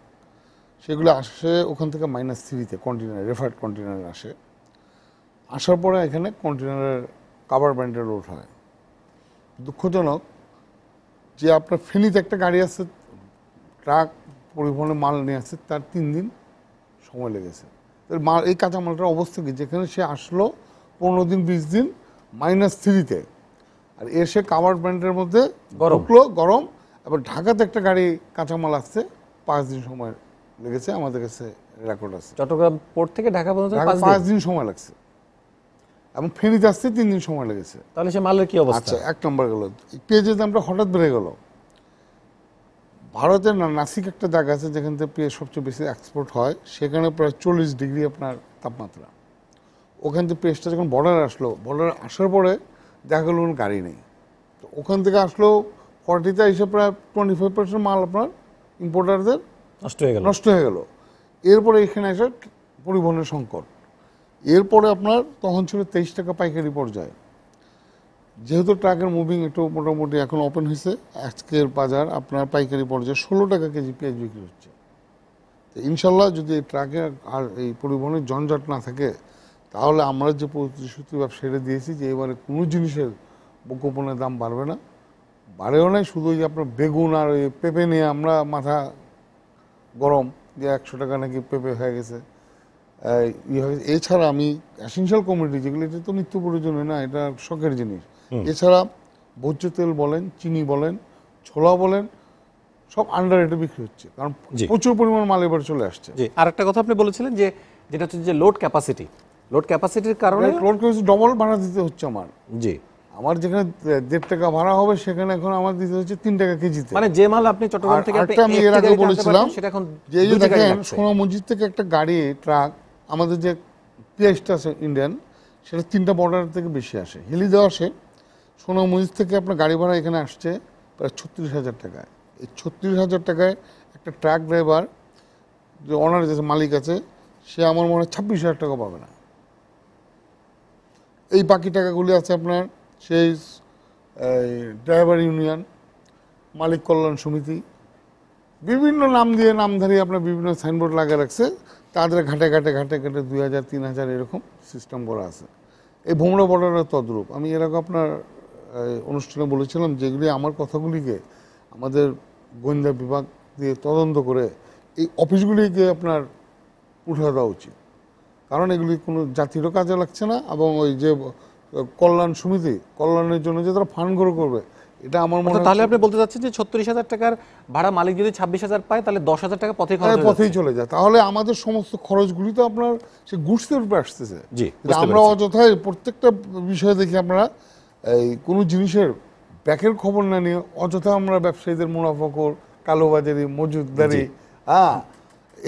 Speaker 2: সেগুলো আসে ওখান থেকে মাইনাস থ্রিতে কন্টেনার রেফার্ড কন্টেনারে আসে আসার পরে এখানে কন্টেনারের কাভার ব্যান্ডে লোড হয় দুঃখজনক যে আপনার ফেনিতে একটা গাড়ি আছে ট্রাক পরিবহনে মাল নিয়ে আসছে তার তিন দিন সময় লেগেছে মাল এই কাঁচামালটার অবস্থা কি যেখানে সে আসলো পনেরো দিন বিশ দিন মাইনাস থ্রিতে আর এসে কাভার ব্যান্ডের মধ্যে গরম গরম এবার ঢাকাতে একটা গাড়ি কাঁচামাল আসছে পাঁচ দিন সময় লেগেছে আমাদের কাছে রেকর্ড আছে চট্টগ্রাম পোর্ট থেকে ঢাকা পর্যন্ত পাঁচ দিন সময় লাগছে এবং ফেনীতে আসতে তিন দিন সময় লেগেছে তাহলে সে মালের কি অবস্থা আচ্ছা এক নম্বর গেল পেঁয়াজের দামটা হঠাৎ বেড়ে গেল ভারতের নাসিক একটা জায়গা আছে যেখান থেকে পেঁয়াজ সবচেয়ে বেশি এক্সপোর্ট হয় সেখানে প্রায় চল্লিশ ডিগ্রি আপনার তাপমাত্রা ওখান থেকে পেঁয়াজটা যখন বর্ডার আসলো বর্ডার আসার পরে দেখা গেলো কোনো গাড়ি নেই তো ওখান থেকে আসলো ফর্টিতে এসে প্রায় টোয়েন্টি ফাইভ পার্সেন্ট মাল আপনার ইম্পোর্টারদের নষ্ট হয়ে গেল নষ্ট হয়ে গেল এরপরে এখানে আসে পরিবহনের সংকট এরপরে আপনার তখন ছিল তেইশ টাকা পাইকারি পর্যায়ে যেহেতু ট্রাকের মুভিং একটু মোটামুটি এখন ওপেন হয়েছে আজকের বাজার আপনার পাইকারি পর্যায়ে ষোলো টাকা কেজি পেঁয়াজ বিক্রি হচ্ছে তো ইনশাল্লাহ যদি এই ট্রাকে আর এই পরিবহনের জঞ্জট না থাকে তাহলে আমরা যে প্রতিশ্রুতি সেরে দিয়েছি যে এবারে কোনো জিনিসের গোপনের দাম বাড়বে না বাড়েও নাই শুধু ওই যে আপনার বেগুন আর ওই পেঁপে নিয়ে আমরা মাথা গরম যে একশো টাকা নাকি পেঁপে হয়ে গেছে ইয়ে এছাড়া আমি অ্যাসেনশিয়াল কমিউনিটি যেগুলো এটা তো নিত্য প্রয়োজনীয় না এটা শখের জিনিস এছাড়া ভোজ্য তেল বলেন চিনি বলেন ছোলা বলেন সব আন্ডার রেটে বিক্রি হচ্ছে কারণ প্রচুর পরিমাণ মাল এবার চলে আসছে আর একটা কথা আপনি বলেছিলেন যে যেটা হচ্ছে যে লোড ক্যাপাসিটি লোড ক্যাপাসিটির কারণে লোড ক্যাপাসিটি ডবল ভাড়া দিতে হচ্ছে আমার জি আমার যেখানে দেড় টাকা ভাড়া হবে সেখানে এখন আমার দিতে হচ্ছে তিন টাকা কেজিতে
Speaker 1: মানে যে মাল আপনি চট্টগ্রাম থেকে একটা আমি এর আগে বলেছিলাম সেটা এখন
Speaker 2: সোনা মসজিদ থেকে একটা গাড়ি ট্রাক আমাদের যে পেঁয়াজটা আছে ইন্ডিয়ান সেটা তিনটা বর্ডার থেকে বেশি আসে হিলি দেওয়া আসে সোনা মসজিদ থেকে আপনার গাড়ি ভাড়া এখানে আসছে প্রায় ছত্রিশ হাজার টাকায় এই ছত্রিশ হাজার টাকায় একটা ট্রাক ড্রাইভার যে অনার যে মালিক আছে সে আমার মনে হয় ছাব্বিশ হাজার টাকা পাবে না এই বাকি টাকাগুলি আছে আপনার সেইস ড্রাইভার ইউনিয়ন মালিক কল্যাণ সমিতি বিভিন্ন নাম দিয়ে নামধারী আপনার বিভিন্ন সাইনবোর্ড লাগিয়ে রাখছে তাদের ঘাটে ঘাটে ঘাটে ঘাটে দুই হাজার তিন হাজার এরকম সিস্টেম করা আছে এই ভোমরা বর্ডারের তদ্রূপ আমি এরকম আপনার অনুষ্ঠানে বলেছিলাম যেগুলি আমার কথাগুলিকে আমাদের গোয়েন্দা বিভাগ দিয়ে তদন্ত করে এই অফিসগুলিকে আপনার উঠে দেওয়া উচিত কারণ এগুলি কোনো জাতিরও কাজে লাগছে না এবং ওই যে কল্যাণ সমিতি কল্যাণের জন্য যে তারা ফান্ড গ্রো করবে এটা আমার মনে তাহলে আপনি
Speaker 1: বলতে চাচ্ছেন যে ছত্রিশ হাজার টাকার ভাড়া মালিক যদি ছাব্বিশ হাজার পায় তাহলে দশ হাজার টাকা পথে খরচ হ্যাঁ, পথেই
Speaker 2: চলে যায় তাহলে আমাদের সমস্ত খরচগুলি তো আপনার সে গুডসের উপরে আসতেছে জি আমরা অযথায় প্রত্যেকটা বিষয় দেখি আমরা এই কোনো জিনিসের ব্যাকের খবর না নিয়ে অযথা আমরা ব্যবসায়ীদের মুনাফাকর কালোবাজারি মজুদদারি হ্যাঁ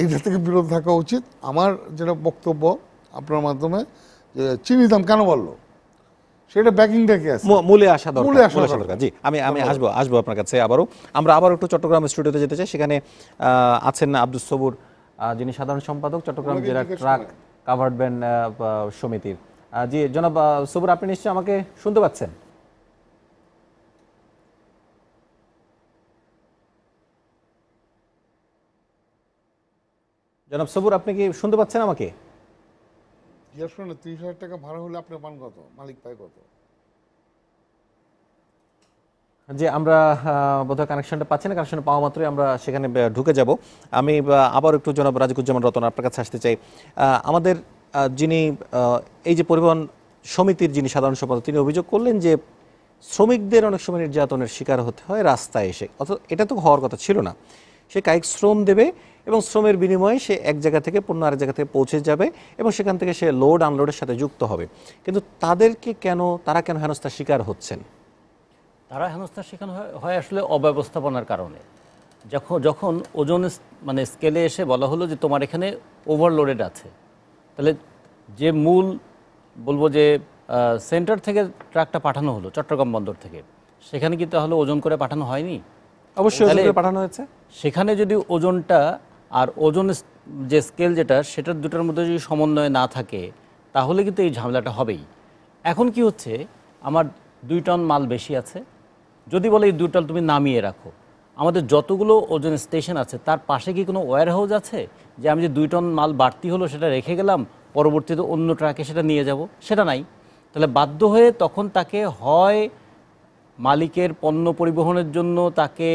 Speaker 2: এইটা থেকে বিরত থাকা উচিত আমার যেটা বক্তব্য আপনার মাধ্যমে চিনি দাম কেন বললো সেটা ব্যাকিংটা কি আছে মূলে আসা দরকার মূলে আসা দরকার জি
Speaker 1: আমি আমি আসবো আসবো আপনার কাছে আবারও আমরা আবার একটু চট্টগ্রাম স্টুডিওতে যেতে চাই সেখানে আছেন আব্দুল সবুর যিনি সাধারণ সম্পাদক চট্টগ্রাম জেলা ট্রাক কাভার্ড ব্যান সমিতির জি জনাব সবুর আপনি নিশ্চয়ই আমাকে শুনতে পাচ্ছেন জনাব সবুর আপনি কি শুনতে পাচ্ছেন আমাকে
Speaker 2: জিজ্ঞাসা করেন তিরিশ হাজার টাকা ভাড়া হলে আপনার পান কত মালিক পায় কত
Speaker 1: যে আমরা বোধহয় কানেকশনটা পাচ্ছি না কানেকশন পাওয়া মাত্রই আমরা সেখানে ঢুকে যাব আমি আবার একটু জনাব রাজিকুজ্জামান রতন আপনার কাছে আসতে চাই আমাদের যিনি এই যে পরিবহন সমিতির যিনি সাধারণ সম্পাদক তিনি অভিযোগ করলেন যে শ্রমিকদের অনেক সময় নির্যাতনের শিকার হতে হয় রাস্তায় এসে অর্থাৎ এটা তো হওয়ার কথা ছিল না সে কায়িক শ্রম দেবে এবং শ্রমের বিনিময়ে সে এক জায়গা থেকে পণ্য আরেক জায়গা থেকে পৌঁছে যাবে এবং সেখান থেকে সে লোড আনলোডের সাথে যুক্ত হবে কিন্তু তাদেরকে কেন তারা কেন হেনস্থার শিকার হচ্ছেন
Speaker 4: তারা হেনস্থার শিকার হয় আসলে অব্যবস্থাপনার কারণে যখন যখন ওজন মানে স্কেলে এসে বলা হলো যে তোমার এখানে ওভারলোডেড আছে তাহলে যে মূল বলবো যে সেন্টার থেকে ট্রাকটা পাঠানো হলো চট্টগ্রাম বন্দর থেকে সেখানে কি তাহলে ওজন করে পাঠানো হয়নি অবশ্যই সেখানে যদি ওজনটা আর ওজন যে স্কেল যেটা সেটার দুটার মধ্যে যদি সমন্বয় না থাকে তাহলে কিন্তু এই ঝামেলাটা হবেই এখন কি হচ্ছে আমার দুই টন মাল বেশি আছে যদি বলে এই দুই টন তুমি নামিয়ে রাখো আমাদের যতগুলো ওজন স্টেশন আছে তার পাশে কি কোনো ওয়্যার হাউস আছে যে আমি যে দুই টন মাল বাড়তি হলো সেটা রেখে গেলাম পরবর্তীতে অন্য ট্রাকে সেটা নিয়ে যাব সেটা নাই তাহলে বাধ্য হয়ে তখন তাকে হয় মালিকের পণ্য পরিবহনের জন্য তাকে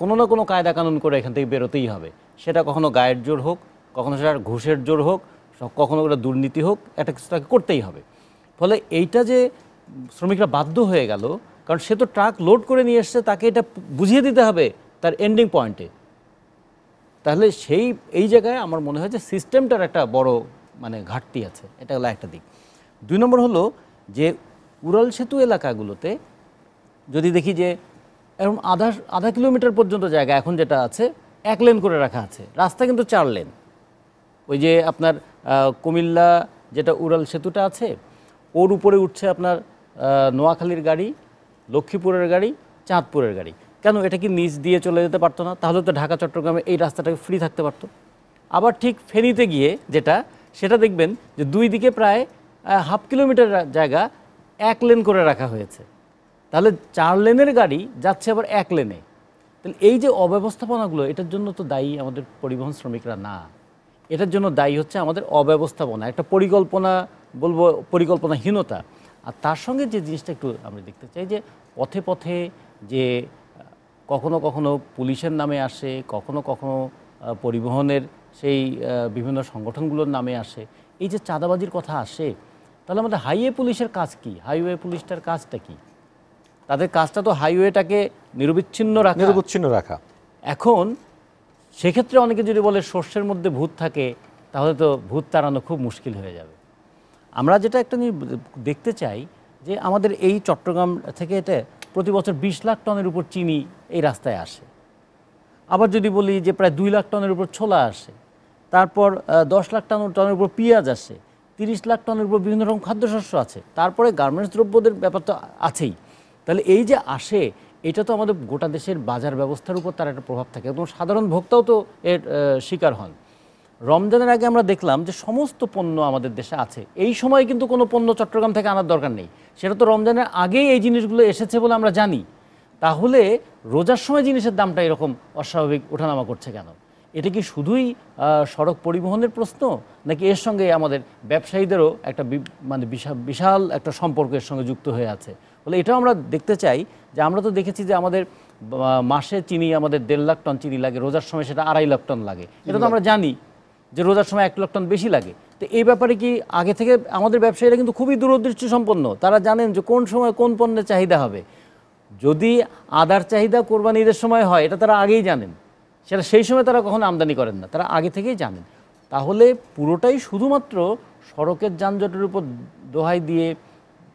Speaker 4: কোনো না কোনো কায়দা কানুন করে এখান থেকে বেরোতেই হবে সেটা কখনো গায়ের জোর হোক কখনো সেটা ঘুষের জোর হোক কখনো ওটা দুর্নীতি হোক একটা কিছু তাকে করতেই হবে ফলে এইটা যে শ্রমিকরা বাধ্য হয়ে গেল কারণ সে তো ট্রাক লোড করে নিয়ে এসছে তাকে এটা বুঝিয়ে দিতে হবে তার এন্ডিং পয়েন্টে তাহলে সেই এই জায়গায় আমার মনে হয় যে সিস্টেমটার একটা বড় মানে ঘাটতি আছে এটা হলো একটা দিক দুই নম্বর হলো যে উড়াল সেতু এলাকাগুলোতে যদি দেখি যে এরকম আধা আধা কিলোমিটার পর্যন্ত জায়গা এখন যেটা আছে এক লেন করে রাখা আছে রাস্তা কিন্তু চার লেন ওই যে আপনার কুমিল্লা যেটা উড়াল সেতুটা আছে ওর উপরে উঠছে আপনার নোয়াখালীর গাড়ি লক্ষ্মীপুরের গাড়ি চাঁদপুরের গাড়ি কেন এটা কি নিচ দিয়ে চলে যেতে পারতো না তাহলে তো ঢাকা চট্টগ্রামে এই রাস্তাটাকে ফ্রি থাকতে পারতো আবার ঠিক ফেরিতে গিয়ে যেটা সেটা দেখবেন যে দুই দিকে প্রায় হাফ কিলোমিটার জায়গা এক লেন করে রাখা হয়েছে তাহলে চার লেনের গাড়ি যাচ্ছে আবার এক লেনে তাহলে এই যে অব্যবস্থাপনাগুলো এটার জন্য তো দায়ী আমাদের পরিবহন শ্রমিকরা না এটার জন্য দায়ী হচ্ছে আমাদের অব্যবস্থাপনা একটা পরিকল্পনা বলবো পরিকল্পনাহীনতা আর তার সঙ্গে যে জিনিসটা একটু আমরা দেখতে চাই যে পথে পথে যে কখনো কখনো পুলিশের নামে আসে কখনো কখনো পরিবহনের সেই বিভিন্ন সংগঠনগুলোর নামে আসে এই যে চাঁদাবাজির কথা আসে তাহলে আমাদের হাইওয়ে পুলিশের কাজ কি হাইওয়ে পুলিশটার কাজটা কী তাদের কাজটা তো হাইওয়েটাকে নিরবিচ্ছিন্ন রাখা নিরবিচ্ছিন্ন রাখা এখন সেক্ষেত্রে অনেকে যদি বলে শস্যের মধ্যে ভূত থাকে তাহলে তো ভূত তাড়ানো খুব মুশকিল হয়ে যাবে আমরা যেটা একটা দেখতে চাই যে আমাদের এই চট্টগ্রাম থেকে এটা প্রতি বছর বিশ লাখ টনের উপর চিনি এই রাস্তায় আসে আবার যদি বলি যে প্রায় দুই লাখ টনের উপর ছোলা আসে তারপর দশ লাখ টন টনের উপর পেঁয়াজ আসে তিরিশ লাখ টনের উপর বিভিন্ন রকম খাদ্যশস্য আছে তারপরে গার্মেন্টস দ্রব্যদের ব্যাপার তো আছেই তাহলে এই যে আসে এটা তো আমাদের গোটা দেশের বাজার ব্যবস্থার উপর তার একটা প্রভাব থাকে এবং সাধারণ ভোক্তাও তো এর শিকার হন রমজানের আগে আমরা দেখলাম যে সমস্ত পণ্য আমাদের দেশে আছে এই সময় কিন্তু কোনো পণ্য চট্টগ্রাম থেকে আনার দরকার নেই সেটা তো রমজানের আগেই এই জিনিসগুলো এসেছে বলে আমরা জানি তাহলে রোজার সময় জিনিসের দামটা এরকম অস্বাভাবিক ওঠানামা করছে কেন এটা কি শুধুই সড়ক পরিবহনের প্রশ্ন নাকি এর সঙ্গে আমাদের ব্যবসায়ীদেরও একটা মানে বিশাল একটা সম্পর্ক এর সঙ্গে যুক্ত হয়ে আছে বলে এটাও আমরা দেখতে চাই যে আমরা তো দেখেছি যে আমাদের মাসে চিনি আমাদের দেড় লাখ টন চিনি লাগে রোজার সময় সেটা আড়াই লাখ টন লাগে এটা তো আমরা জানি যে রোজার সময় এক লাখ টন বেশি লাগে তো এই ব্যাপারে কি আগে থেকে আমাদের ব্যবসায়ীরা কিন্তু খুবই দূরদৃষ্টি সম্পন্ন তারা জানেন যে কোন সময় কোন পণ্যের চাহিদা হবে যদি আদার চাহিদা কোরবানিদের ঈদের সময় হয় এটা তারা আগেই জানেন সেটা সেই সময় তারা কখনো আমদানি করেন না তারা আগে থেকেই জানেন তাহলে পুরোটাই শুধুমাত্র সড়কের যানজটের উপর দোহাই দিয়ে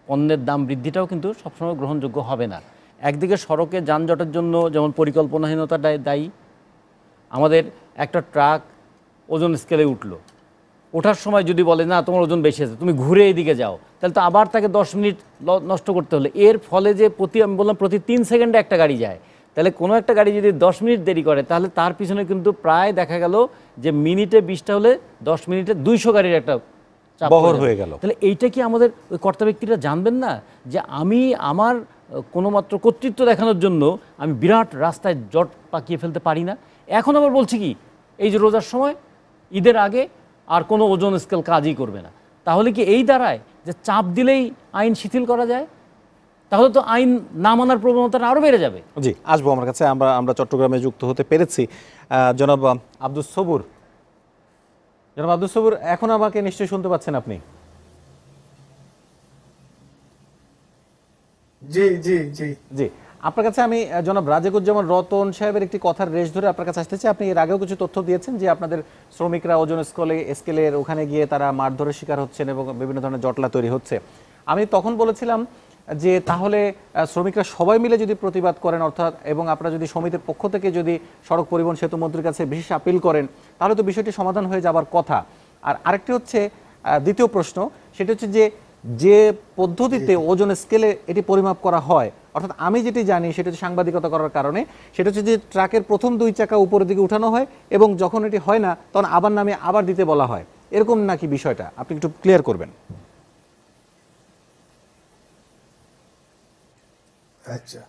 Speaker 4: পণ্যের দাম বৃদ্ধিটাও কিন্তু সবসময় গ্রহণযোগ্য হবে না একদিকে সড়কে যানজটের জন্য যেমন পরিকল্পনাহীনতা দায়ী আমাদের একটা ট্রাক ওজন স্কেলে উঠলো ওঠার সময় যদি বলে না তোমার ওজন বেশি আছে তুমি ঘুরে এদিকে যাও তাহলে তো আবার তাকে দশ মিনিট নষ্ট করতে হলে এর ফলে যে প্রতি আমি বললাম প্রতি তিন সেকেন্ডে একটা গাড়ি যায় তাহলে কোনো একটা গাড়ি যদি দশ মিনিট দেরি করে তাহলে তার পিছনে কিন্তু প্রায় দেখা গেল যে মিনিটে বিশটা হলে দশ মিনিটে দুইশো গাড়ির একটা বহর হয়ে গেল তাহলে এইটা কি আমাদের ওই কর্তা ব্যক্তিরা জানবেন না যে আমি আমার কোনো মাত্র কর্তৃত্ব দেখানোর জন্য আমি বিরাট রাস্তায় জট পাকিয়ে ফেলতে পারি না এখন আবার বলছি কি এই যে রোজার সময় ঈদের আগে আর কোনো ওজন স্কেল কাজই করবে না তাহলে কি এই দ্বারায় যে চাপ দিলেই আইন শিথিল করা যায় তাহলে তো আইন না মানার প্রবণতাটা আরও বেড়ে যাবে জি
Speaker 1: আসবো আমার কাছে আমরা আমরা চট্টগ্রামে যুক্ত হতে পেরেছি জনাব আব্দুল সবুর জনাব আব্দুল সবুর এখন আমাকে নিশ্চয়ই শুনতে পাচ্ছেন আপনি জি জি জি জি আপনার কাছে আমি জনাব রাজেকুজ্জামান রতন সাহেবের একটি কথার রেশ ধরে আপনার কাছে আসতে চাই আপনি এর আগেও কিছু তথ্য দিয়েছেন যে আপনাদের শ্রমিকরা ওজন স্কলে স্কেলের ওখানে গিয়ে তারা মারধরের শিকার হচ্ছেন এবং বিভিন্ন ধরনের জটলা তৈরি হচ্ছে আমি তখন বলেছিলাম যে তাহলে শ্রমিকরা সবাই মিলে যদি প্রতিবাদ করেন অর্থাৎ এবং আপনারা যদি সমিতির পক্ষ থেকে যদি সড়ক পরিবহন সেতু মন্ত্রীর কাছে বিশেষ আপিল করেন তাহলে তো বিষয়টি সমাধান হয়ে যাবার কথা আর আরেকটি হচ্ছে দ্বিতীয় প্রশ্ন সেটি হচ্ছে যে যে পদ্ধতিতে ওজন স্কেলে এটি পরিমাপ করা হয় অর্থাৎ আমি যেটি জানি সেটা হচ্ছে সাংবাদিকতা করার কারণে সেটা হচ্ছে যে ট্রাকের প্রথম দুই চাকা উপরের দিকে উঠানো হয় এবং যখন এটি হয় না তখন আবার নামে আবার দিতে বলা হয় এরকম নাকি বিষয়টা আপনি একটু ক্লিয়ার করবেন
Speaker 5: আচ্ছা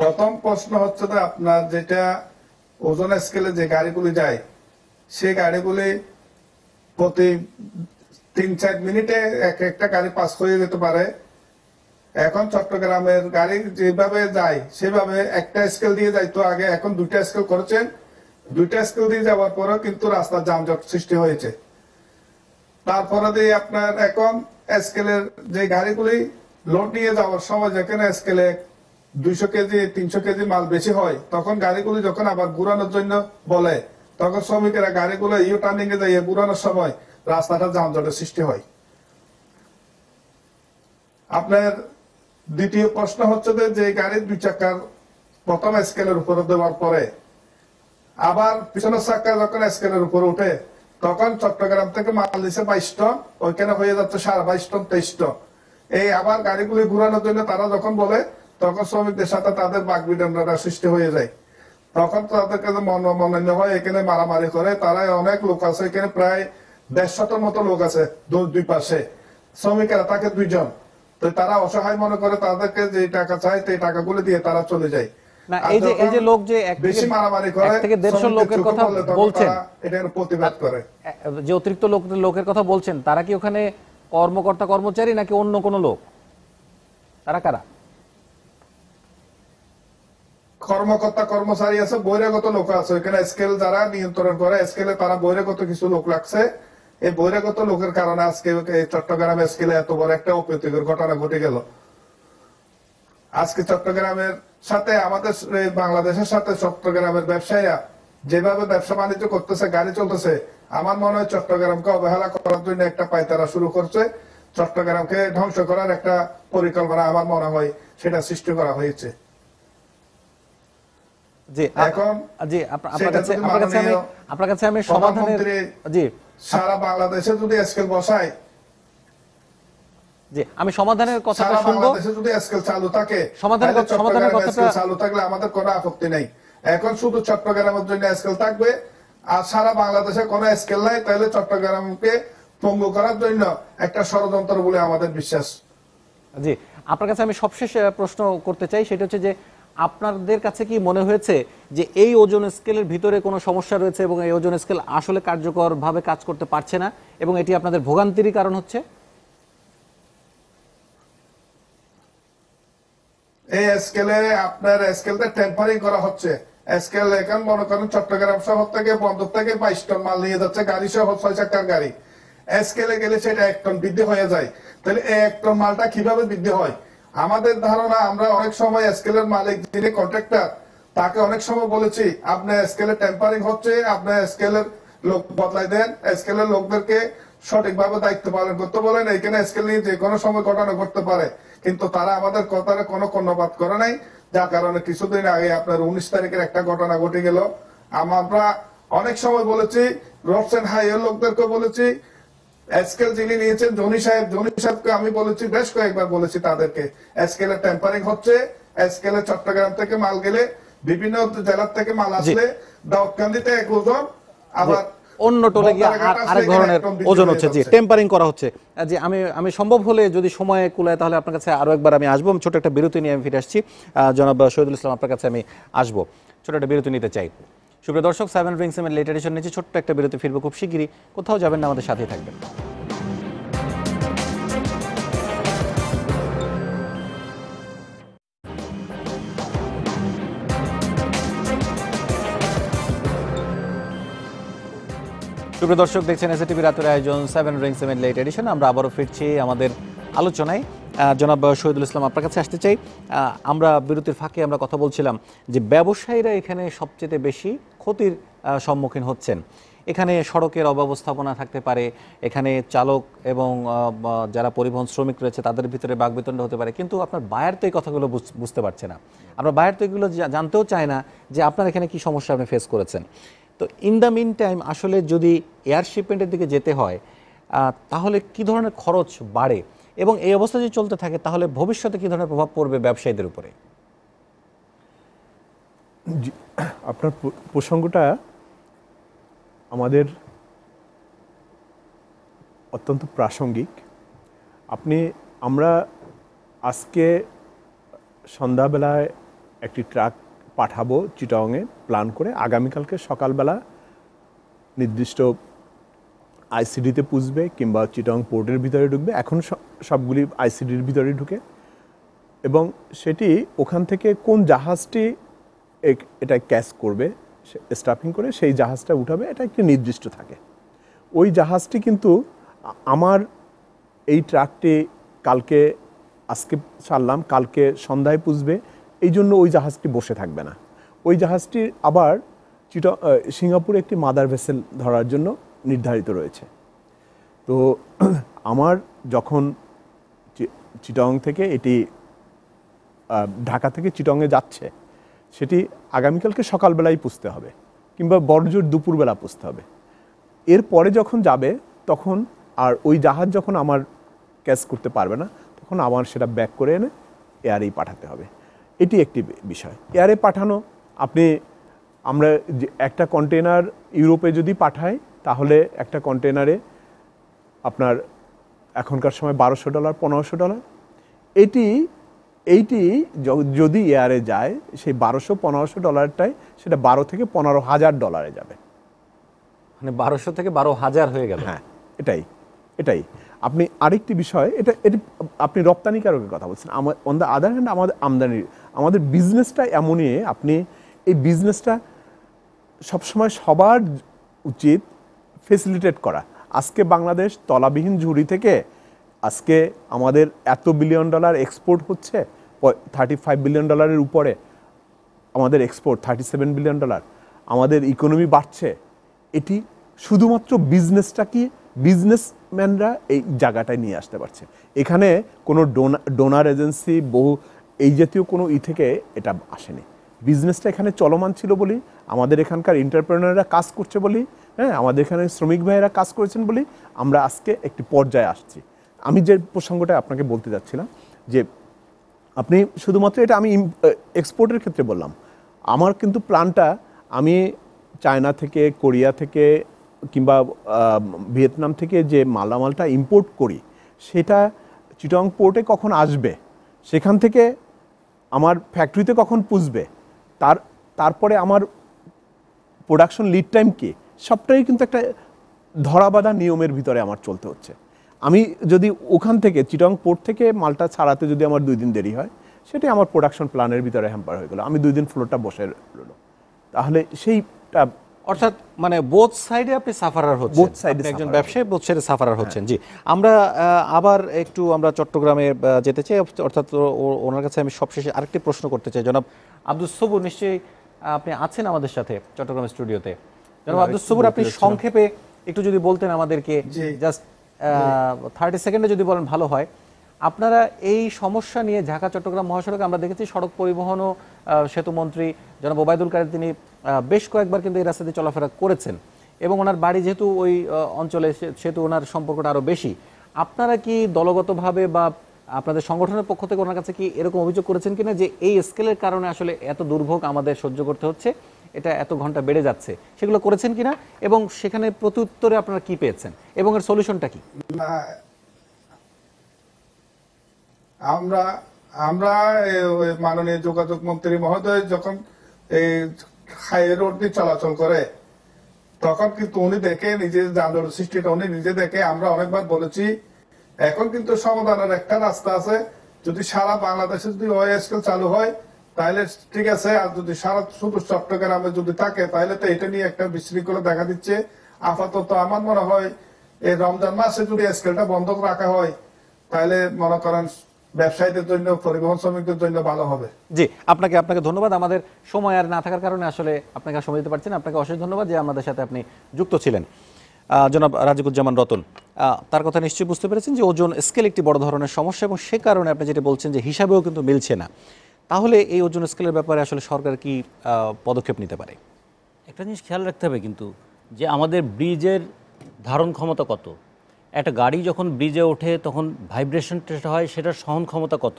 Speaker 5: প্রথম প্রশ্ন হচ্ছে যে আপনার যেটা ওজন স্কেলে যে গাড়িগুলি যায় সেই গাড়িগুলি প্রতি তিন চার মিনিটে এক একটা গাড়ি পাস হয়ে যেতে পারে এখন চট্টগ্রামের গাড়ি যেভাবে যায় সেভাবে একটা স্কেল দিয়ে যাইতো আগে এখন দুইটা স্কেল করেছেন দুইটা স্কেল দিয়ে যাওয়ার পরেও কিন্তু রাস্তা যানজট সৃষ্টি হয়েছে তারপরে দিয়ে আপনার এখন স্কেলের যে গাড়িগুলি লোড নিয়ে যাওয়ার সময় যেখানে স্কেলে দুইশো কেজি তিনশো কেজি মাল বেশি হয় তখন গাড়িগুলি যখন আবার ঘুরানোর জন্য বলে তখন শ্রমিকেরা গাড়িগুলো ইউ টার্নিং এ যাই ঘুরানোর সময় রাস্তাটা যানজটের সৃষ্টি হয় আপনার দ্বিতীয় প্রশ্ন হচ্ছে যে গাড়ির দুই চাকার প্রথম স্কেলের উপরে দেওয়ার পরে আবার পিছনের চাকা যখন স্কেলের উপরে উঠে তখন চট্টগ্রাম থেকে মাল দিছে বাইশ টন ওইখানে হয়ে যাচ্ছে সাড়ে বাইশ টন তেইশ টন এই আবার গাড়িগুলি ঘুরানোর জন্য তারা যখন বলে তখন শ্রমিকদের সাথে তাদের বাগবিডানরা সৃষ্টি হয়ে যায় তখন তাদের কাছে মন মনোন্য হয় এখানে মারামারি করে তারাই অনেক লোক আছে এখানে প্রায় দেড়শোটার মতো লোক আছে দুই পাশে শ্রমিকেরা তাকে দুইজন তো তারা অসহায় মনে করে তাদেরকে যে টাকা চাই সেই টাকাগুলো দিয়ে তারা চলে যায় তারা
Speaker 1: কি ওখানে কর্মকর্তা কর্মচারী নাকি অন্য কোন লোক তারা কারা
Speaker 5: কর্মকর্তা কর্মচারী আছে বৈরাগত লোক আছে এখানে স্কেল যারা নিয়ন্ত্রণ করে স্কেলে তারা বৈরাগত কিছু লোক লাগছে এই বৈরাগত লোকের কারণে আজকে চট্টগ্রাম স্কেলে এত বড় একটা অপ্রীতিকর ঘটনা ঘটে গেল আজকে চট্টগ্রামের সাথে আমাদের বাংলাদেশের সাথে চট্টগ্রামের ব্যবসায়ীরা যেভাবে ব্যবসা বাণিজ্য করতেছে গাড়ি চলতেছে আমার মনে হয় চট্টগ্রামকে অবহেলা করার জন্য একটা পায়তারা শুরু করছে চট্টগ্রামকে ধ্বংস করার একটা পরিকল্পনা আমার মনে হয় সেটা সৃষ্টি করা হয়েছে জি এখন জি আপনার কাছে আপনার কাছে আমি
Speaker 1: আপনার কাছে আমি সমাধানের
Speaker 5: জি সারা বাংলাদেশে যদি জি আমি সমাধানের কথাটা শুনবো যদি চালু থাকে সমাধানের কথা সমাধানের কথাটা চালু থাকলে আমাদের কোনো আপত্তি নাই এখন শুধু চট্টগ্রামের জন্য আজকাল থাকবে আর সারা বাংলাদেশে কোনো স্কেল নাই তাহলে চট্টগ্রামকে পঙ্গু করার জন্য একটা ষড়যন্ত্র বলে আমাদের বিশ্বাস
Speaker 1: জি আপনার কাছে আমি সবশেষ প্রশ্ন করতে চাই সেটা হচ্ছে যে আপনাদের কাছে কি মনে হয়েছে যে এই ওজন স্কেলের ভিতরে কোনো সমস্যা রয়েছে এবং এই ওজন স্কেল আসলে কার্যকরভাবে কাজ করতে পারছে না এবং এটি আপনাদের ভোগান্তিরই কারণ হচ্ছে
Speaker 5: এই স্কেলে আপনার স্কেলটা টেম্পারিং করা হচ্ছে স্কেল এখন মনে করেন চট্টগ্রাম শহর থেকে বন্দর থেকে বাইশ টন মাল নিয়ে যাচ্ছে গাড়ি সহ ছয় চাকার গাড়ি স্কেলে গেলে সেটা এক টন বৃদ্ধি হয়ে যায় তাহলে এক টন মালটা কিভাবে বৃদ্ধি হয় আমাদের ধারণা আমরা অনেক সময় স্কেলের মালিক যিনি কন্ট্রাক্টর তাকে অনেক সময় বলেছি আপনার স্কেলের টেম্পারিং হচ্ছে আপনার স্কেলের লোক বদলাই দেন স্কেলের লোকদেরকে সঠিকভাবে দায়িত্ব পালন করতে বলেন এখানে স্কেল নিয়ে যে কোনো সময় ঘটনা ঘটতে পারে কিন্তু তারা আমাদের কথার কোনো কর্ণপাত করে নাই যার কারণে কিছুদিন আগে আপনার উনিশ তারিখের একটা ঘটনা ঘটে গেল আমরা অনেক সময় বলেছি রোডস এন্ড হাইওয়ে লোকদেরকে বলেছি অ্যাসকেল যিনি নিয়েছেন ধনী সাহেব ধনী সাহেবকে আমি বলেছি বেশ কয়েকবার বলেছি তাদেরকে অ্যাসকেলের ট্যাম্পারিং হচ্ছে অ্যাসকেলে চট্টগ্রাম থেকে মাল গেলে বিভিন্ন জেলার থেকে মাল আসলে দাউদকান্দিতে এক ওজন আবার অন্য টোলে গিয়ে আরেক ধরনের ওজন হচ্ছে জি
Speaker 1: টেম্পারিং করা হচ্ছে জি আমি আমি সম্ভব হলে যদি সময় কুলায় তাহলে আপনার কাছে আরও একবার আমি আসবো ছোট একটা বিরতি নিয়ে আমি ফিরে আসছি জনাব শহীদুল ইসলাম আপনার কাছে আমি আসবো ছোট একটা বিরতি নিতে চাই সুপ্রিয় দর্শক সেভেন ব্রিংস এম লেটার এসে নিচে ছোট্ট একটা বিরতি ফিরবো খুব শিগগিরই কোথাও যাবেন না আমাদের সাথেই থাকবেন সুপ্রিয় দর্শক দেখছেন এসএটিভি রাতের আয়োজন সেভেন রিংস এম লেট এডিশন আমরা আবারও ফিরছি আমাদের আলোচনায় জনাব শহীদুল ইসলাম আপনার কাছে আসতে চাই আমরা বিরতির ফাঁকে আমরা কথা বলছিলাম যে ব্যবসায়ীরা এখানে সবচেয়ে বেশি ক্ষতির সম্মুখীন হচ্ছেন এখানে সড়কের অব্যবস্থাপনা থাকতে পারে এখানে চালক এবং যারা পরিবহন শ্রমিক রয়েছে তাদের ভিতরে বাগবিতণ্ড হতে পারে কিন্তু আপনার বায়ার তো এই কথাগুলো বুঝতে পারছে না আমরা বায়ার তো এগুলো জানতেও চায় না যে আপনার এখানে কি সমস্যা আপনি ফেস করেছেন তো ইন দ্য মিন টাইম আসলে যদি এয়ার শিপমেন্টের দিকে যেতে হয় তাহলে কি ধরনের খরচ বাড়ে এবং এই অবস্থা যদি চলতে থাকে তাহলে ভবিষ্যতে কী ধরনের প্রভাব পড়বে ব্যবসায়ীদের উপরে
Speaker 3: আপনার প্রসঙ্গটা আমাদের অত্যন্ত প্রাসঙ্গিক আপনি আমরা আজকে সন্ধ্যাবেলায় একটি ট্রাক পাঠাবো চিটাংয়ে প্ল্যান করে আগামীকালকে সকালবেলা নির্দিষ্ট আইসিডিতে পুষবে কিংবা চিটং পোর্টের ভিতরে ঢুকবে এখন সবগুলি আইসিডির ভিতরে ঢুকে এবং সেটি ওখান থেকে কোন জাহাজটি এটা ক্যাচ করবে স্টাফিং করে সেই জাহাজটা উঠাবে এটা একটি নির্দিষ্ট থাকে ওই জাহাজটি কিন্তু আমার এই ট্রাকটি কালকে আজকে ছাড়লাম কালকে সন্ধ্যায় পুষবে এই জন্য ওই জাহাজটি বসে থাকবে না ওই জাহাজটি আবার চিট সিঙ্গাপুরে একটি মাদার ভেসেল ধরার জন্য নির্ধারিত রয়েছে তো আমার যখন চিটং থেকে এটি ঢাকা থেকে চিটংয়ে যাচ্ছে সেটি আগামীকালকে সকালবেলায় পুষতে হবে কিংবা বড়জোর দুপুরবেলা পুষতে হবে এরপরে যখন যাবে তখন আর ওই জাহাজ যখন আমার ক্যাচ করতে পারবে না তখন আমার সেটা ব্যাক করে এনে এয়ারেই পাঠাতে হবে এটি একটি বিষয় এয়ারে পাঠানো আপনি আমরা একটা কন্টেনার ইউরোপে যদি পাঠাই তাহলে একটা কন্টেনারে আপনার এখনকার সময় বারোশো ডলার পনেরোশো ডলার এটি এইটি যদি এয়ারে যায় সেই বারোশো পনেরোশো ডলারটাই সেটা বারো থেকে পনেরো হাজার ডলারে যাবে মানে বারোশো থেকে বারো হাজার হয়ে গেল হ্যাঁ এটাই এটাই আপনি আরেকটি বিষয় এটা এটি আপনি রপ্তানিকারকের কথা বলছেন আমার অন দ্য আদার হ্যান্ড আমাদের আমদানির আমাদের বিজনেসটা এমনই আপনি এই বিজনেসটা সবসময় সবার উচিত ফেসিলিটেট করা আজকে বাংলাদেশ তলাবিহীন ঝুড়ি থেকে আজকে আমাদের এত বিলিয়ন ডলার এক্সপোর্ট হচ্ছে থার্টি ফাইভ বিলিয়ন ডলারের উপরে আমাদের export thirty seven billion dollar আমাদের ইকোনমি বাড়ছে এটি শুধুমাত্র বিজনেসটা কি বিজনেসম্যানরা এই জায়গাটায় নিয়ে আসতে পারছে এখানে কোনো ডোনা ডোনার এজেন্সি বহু এই জাতীয় কোনো ই থেকে এটা আসেনি বিজনেসটা এখানে চলমান ছিল বলি আমাদের এখানকার এন্টারপ্রেনাররা কাজ করছে বলি হ্যাঁ আমাদের এখানে শ্রমিক ভাইয়েরা কাজ করেছেন বলেই আমরা আজকে একটি পর্যায়ে আসছি আমি যে প্রসঙ্গটা আপনাকে বলতে যাচ্ছিলাম যে আপনি শুধুমাত্র এটা আমি এক্সপোর্টের ক্ষেত্রে বললাম আমার কিন্তু প্ল্যানটা আমি চায়না থেকে কোরিয়া থেকে কিংবা ভিয়েতনাম থেকে যে মালামালটা ইম্পোর্ট করি সেটা চিটং পোর্টে কখন আসবে সেখান থেকে আমার ফ্যাক্টরিতে কখন পুষবে তার তারপরে আমার প্রোডাকশন লিড টাইম কী সবটাই কিন্তু একটা ধরাবাঁধা নিয়মের ভিতরে আমার চলতে হচ্ছে আমি যদি ওখান থেকে চিটং পোর্ট থেকে মালটা ছাড়াতে যদি আমার দুই দিন দেরি হয় সেটাই আমার প্রোডাকশন প্ল্যানের ভিতরে হ্যাম্পার হয়ে গেল আমি দুই দিন ফ্লোরটা বসে রইল তাহলে সেইটা অর্থাৎ মানে বোথ সাইডে আপনি সাফারার
Speaker 1: হচ্ছেন বোথ সাইডে একজন ব্যবসায়ী বোথ সাইডে সাফারার হচ্ছেন জি আমরা আবার একটু আমরা চট্টগ্রামে যেতে চাই অর্থাৎ ওনার কাছে আমি সবশেষে আরেকটি প্রশ্ন করতে চাই জনাব আব্দুল সবু নিশ্চয়ই আপনি আছেন আমাদের সাথে চট্টগ্রাম স্টুডিওতে আপনি সংক্ষেপে একটু যদি বলতেন আমাদেরকে জাস্ট থার্টি সেকেন্ডে যদি বলেন ভালো হয় আপনারা এই সমস্যা নিয়ে ঢাকা চট্টগ্রাম মহাসড়কে আমরা দেখেছি সড়ক পরিবহন ও সেতুমন্ত্রী জনাব ওবায়দুল কাদের তিনি বেশ কয়েকবার কিন্তু এই রাস্তা দিয়ে চলাফেরা করেছেন এবং ওনার বাড়ি যেহেতু ওই অঞ্চলে সেতু ওনার সম্পর্কটা আরও বেশি আপনারা কি দলগতভাবে বা আপনাদের সংগঠনের পক্ষ থেকে ওনার কাছে কি এরকম অভিযোগ করেছেন কিনা যে এই স্কেলের কারণে আসলে এত দুর্ভোগ আমাদের সহ্য করতে হচ্ছে এটা এত ঘন্টা বেড়ে যাচ্ছে সেগুলো করেছেন কিনা এবং সেখানে প্রত্যুত্তরে আপনারা কি পেয়েছেন এবং এর সলিউশনটা কি
Speaker 5: আমরা আমরা মাননীয় যোগাযোগ মন্ত্রী মহোদয় যখন এই হাই রোড দিয়ে চলাচল করে তখন কিন্তু উনি দেখে নিজের যানজট সৃষ্টিটা উনি নিজে দেখে আমরা অনেকবার বলেছি এখন কিন্তু সমাধানের একটা রাস্তা আছে যদি সারা বাংলাদেশে যদি ওয়াই চালু হয় তাহলে ঠিক আছে আর যদি সারা শুধু চট্টগ্রামে যদি থাকে তাহলে তো এটা নিয়ে একটা বিশৃঙ্খলা দেখা দিচ্ছে আপাতত আমার মনে হয় এই রমজান মাসে যদি স্কেলটা বন্ধ রাখা হয় তাহলে মনে করেন ব্যবসায়ীদের জন্য সময় দিতে
Speaker 1: পারছেন আপনাকে ধন্যবাদ যে আমাদের সাথে আপনি যুক্ত ছিলেন রতন তার কথা বুঝতে পেরেছেন যে ওজন স্কেল একটি বড় ধরনের সমস্যা এবং সে কারণে আপনি যেটা বলছেন যে হিসাবেও কিন্তু মিলছে না তাহলে এই ওজন স্কেলের ব্যাপারে আসলে সরকার কি
Speaker 4: পদক্ষেপ নিতে পারে একটা জিনিস খেয়াল রাখতে হবে কিন্তু যে আমাদের ব্রিজের ধারণ ক্ষমতা কত একটা গাড়ি যখন ব্রিজে ওঠে তখন ভাইব্রেশন টেস্ট হয় সেটার সহন ক্ষমতা কত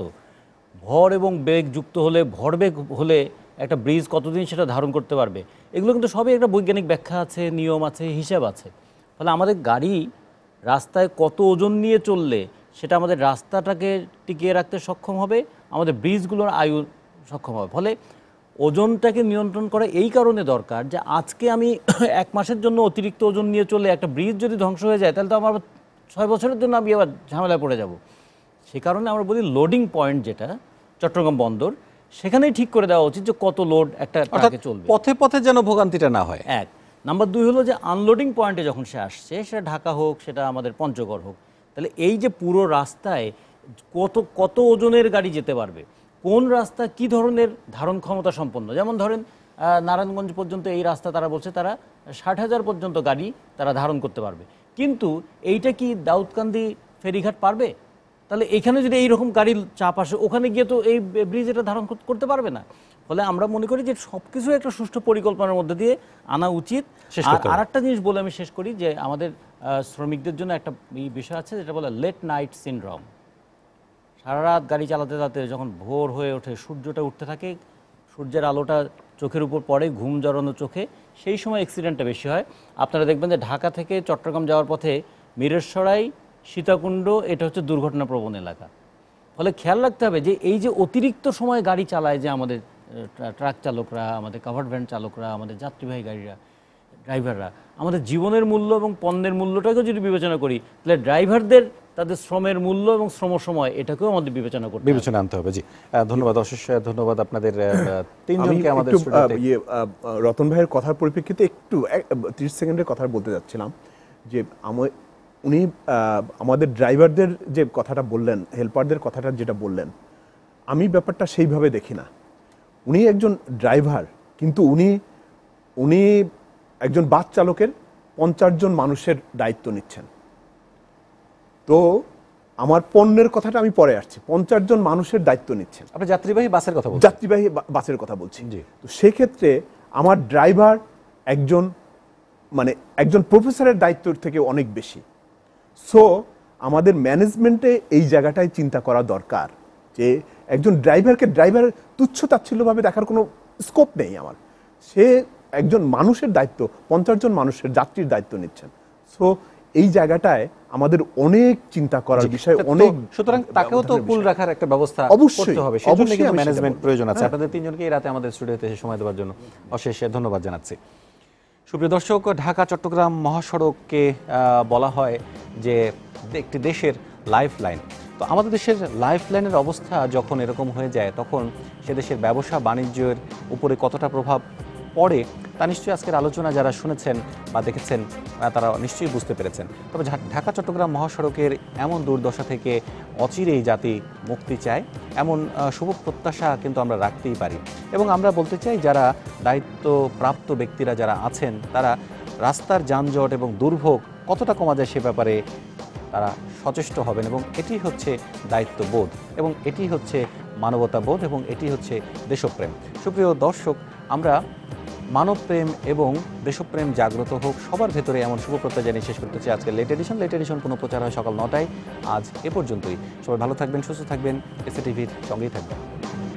Speaker 4: ভর এবং বেগ যুক্ত হলে বেগ হলে একটা ব্রিজ কতদিন সেটা ধারণ করতে পারবে এগুলো কিন্তু সবই একটা বৈজ্ঞানিক ব্যাখ্যা আছে নিয়ম আছে হিসাব আছে ফলে আমাদের গাড়ি রাস্তায় কত ওজন নিয়ে চললে সেটা আমাদের রাস্তাটাকে টিকিয়ে রাখতে সক্ষম হবে আমাদের ব্রিজগুলোর আয়ু সক্ষম হবে ফলে ওজনটাকে নিয়ন্ত্রণ করা এই কারণে দরকার যে আজকে আমি এক মাসের জন্য অতিরিক্ত ওজন নিয়ে চলে একটা ব্রিজ যদি ধ্বংস হয়ে যায় তাহলে তো আমার ছয় বছরের জন্য আমি আবার ঝামেলায় পড়ে যাব সে কারণে আমরা বলি লোডিং পয়েন্ট যেটা চট্টগ্রাম বন্দর সেখানেই ঠিক করে দেওয়া উচিত যে কত লোড একটা ট্রাকে চলবে পথে পথে যেন ভোগান্তিটা না হয় এক নাম্বার দুই হলো যে আনলোডিং পয়েন্টে যখন সে আসছে সেটা ঢাকা হোক সেটা আমাদের পঞ্চগড় হোক তাহলে এই যে পুরো রাস্তায় কত কত ওজনের গাড়ি যেতে পারবে কোন রাস্তা কি ধরনের ধারণ ক্ষমতা সম্পন্ন যেমন ধরেন নারায়ণগঞ্জ পর্যন্ত এই রাস্তা তারা বলছে তারা ষাট হাজার পর্যন্ত গাড়ি তারা ধারণ করতে পারবে কিন্তু এইটা কি দাউদকান্দি ফেরিঘাট পারবে তাহলে এখানে যদি এইরকম গাড়ির চাপ আসে ওখানে গিয়ে তো এই ব্রিজ এটা ধারণ করতে পারবে না ফলে আমরা মনে করি যে সবকিছু একটা সুষ্ঠু পরিকল্পনার মধ্যে দিয়ে আনা উচিত আর একটা জিনিস বলে আমি শেষ করি যে আমাদের শ্রমিকদের জন্য একটা বিষয় আছে যেটা বলে লেট নাইট সিনড্রম সারা রাত গাড়ি চালাতে চালাতে যখন ভোর হয়ে ওঠে সূর্যটা উঠতে থাকে সূর্যের আলোটা চোখের উপর পড়ে ঘুম জড়ানো চোখে সেই সময় অ্যাক্সিডেন্টটা বেশি হয় আপনারা দেখবেন যে ঢাকা থেকে চট্টগ্রাম যাওয়ার পথে মিরেশ্বরাই সীতাকুণ্ড এটা হচ্ছে দুর্ঘটনাপ্রবণ এলাকা ফলে খেয়াল রাখতে হবে যে এই যে অতিরিক্ত সময় গাড়ি চালায় যে আমাদের ট্রাক চালকরা আমাদের কাভার ভ্যান চালকরা আমাদের যাত্রীবাহী গাড়িরা ড্রাইভাররা আমাদের জীবনের মূল্য এবং পণ্যের মূল্যটাকে যদি বিবেচনা করি তাহলে ড্রাইভারদের তাদের শ্রমের মূল্য এবং শ্রম সময় এটাকেও
Speaker 3: আমাদের বিবেচনা করতে বিবেচনা আনতে হবে জি ধন্যবাদ অশেষ ধন্যবাদ আপনাদের তিনজনকে আমাদের ইয়ে, রতন ভাইয়ের কথার পরিপ্রেক্ষিতে একটু ত্রিশ সেকেন্ডের কথা বলতে যাচ্ছিলাম যে উনি আমাদের ড্রাইভারদের যে কথাটা বললেন হেল্পারদের কথাটা যেটা বললেন আমি ব্যাপারটা সেইভাবে দেখি না উনি একজন ড্রাইভার কিন্তু উনি উনি একজন বাস চালকের পঞ্চাশ জন মানুষের দায়িত্ব নিচ্ছেন তো আমার পণ্যের কথাটা আমি পরে আসছি পঞ্চাশ জন মানুষের দায়িত্ব নিচ্ছেন আপনি যাত্রীবাহী বাসের কথা যাত্রীবাহী বাসের কথা বলছি তো সেক্ষেত্রে আমার ড্রাইভার একজন মানে একজন প্রফেসরের দায়িত্ব থেকে অনেক বেশি সো আমাদের ম্যানেজমেন্টে এই জায়গাটায় চিন্তা করা দরকার যে একজন ড্রাইভারকে ড্রাইভার তুচ্ছ তাচ্ছিল্যভাবে দেখার কোনো স্কোপ নেই আমার সে একজন মানুষের দায়িত্ব পঞ্চাশ জন মানুষের যাত্রীর দায়িত্ব নিচ্ছেন সো এই জায়গাটায় আমাদের অনেক চিন্তা করার বিষয় অনেক
Speaker 1: সুতরাং তাকেও তো কুল রাখার একটা ব্যবস্থা করতে হবে সেজন্য কিন্তু ম্যানেজমেন্ট প্রয়োজন আছে হ্যাঁ। আপনাদের তিনজনকে এই রাতে আমাদের স্টুডিওতে এসে সময় দেওয়ার জন্য অশেষ ধন্যবাদ জানাচ্ছি সুপ্রিয় দর্শক ঢাকা চট্টগ্রাম মহাসড়ককে বলা হয় যে একটি দেশের লাইফ লাইন তো আমাদের দেশের লাইফ লাইনের অবস্থা যখন এরকম হয়ে যায় তখন সে দেশের ব্যবসা বাণিজ্যের উপরে কতটা প্রভাব পড়ে তা নিশ্চয়ই আজকের আলোচনা যারা শুনেছেন বা দেখেছেন তারা নিশ্চয়ই বুঝতে পেরেছেন তবে ঢাকা চট্টগ্রাম মহাসড়কের এমন দুর্দশা থেকে অচিরেই জাতি মুক্তি চায় এমন শুভ প্রত্যাশা কিন্তু আমরা রাখতেই পারি এবং আমরা বলতে চাই যারা দায়িত্বপ্রাপ্ত ব্যক্তিরা যারা আছেন তারা রাস্তার যানজট এবং দুর্ভোগ কতটা কমা যায় সে ব্যাপারে তারা সচেষ্ট হবেন এবং এটি হচ্ছে দায়িত্ববোধ এবং এটি হচ্ছে মানবতাবোধ এবং এটি হচ্ছে দেশপ্রেম সুপ্রিয় দর্শক আমরা মানবপ্রেম এবং দেশপ্রেম জাগ্রত হোক সবার ভেতরে এমন শুভপ্রত্যয় জানিয়ে শেষ করতেছি আজকে লেট এডিশন লেট এডিশন কোনো প্রচার হয় সকাল নটায় আজ এ পর্যন্তই সবাই ভালো থাকবেন সুস্থ থাকবেন এসএ টিভির সঙ্গেই থাকবেন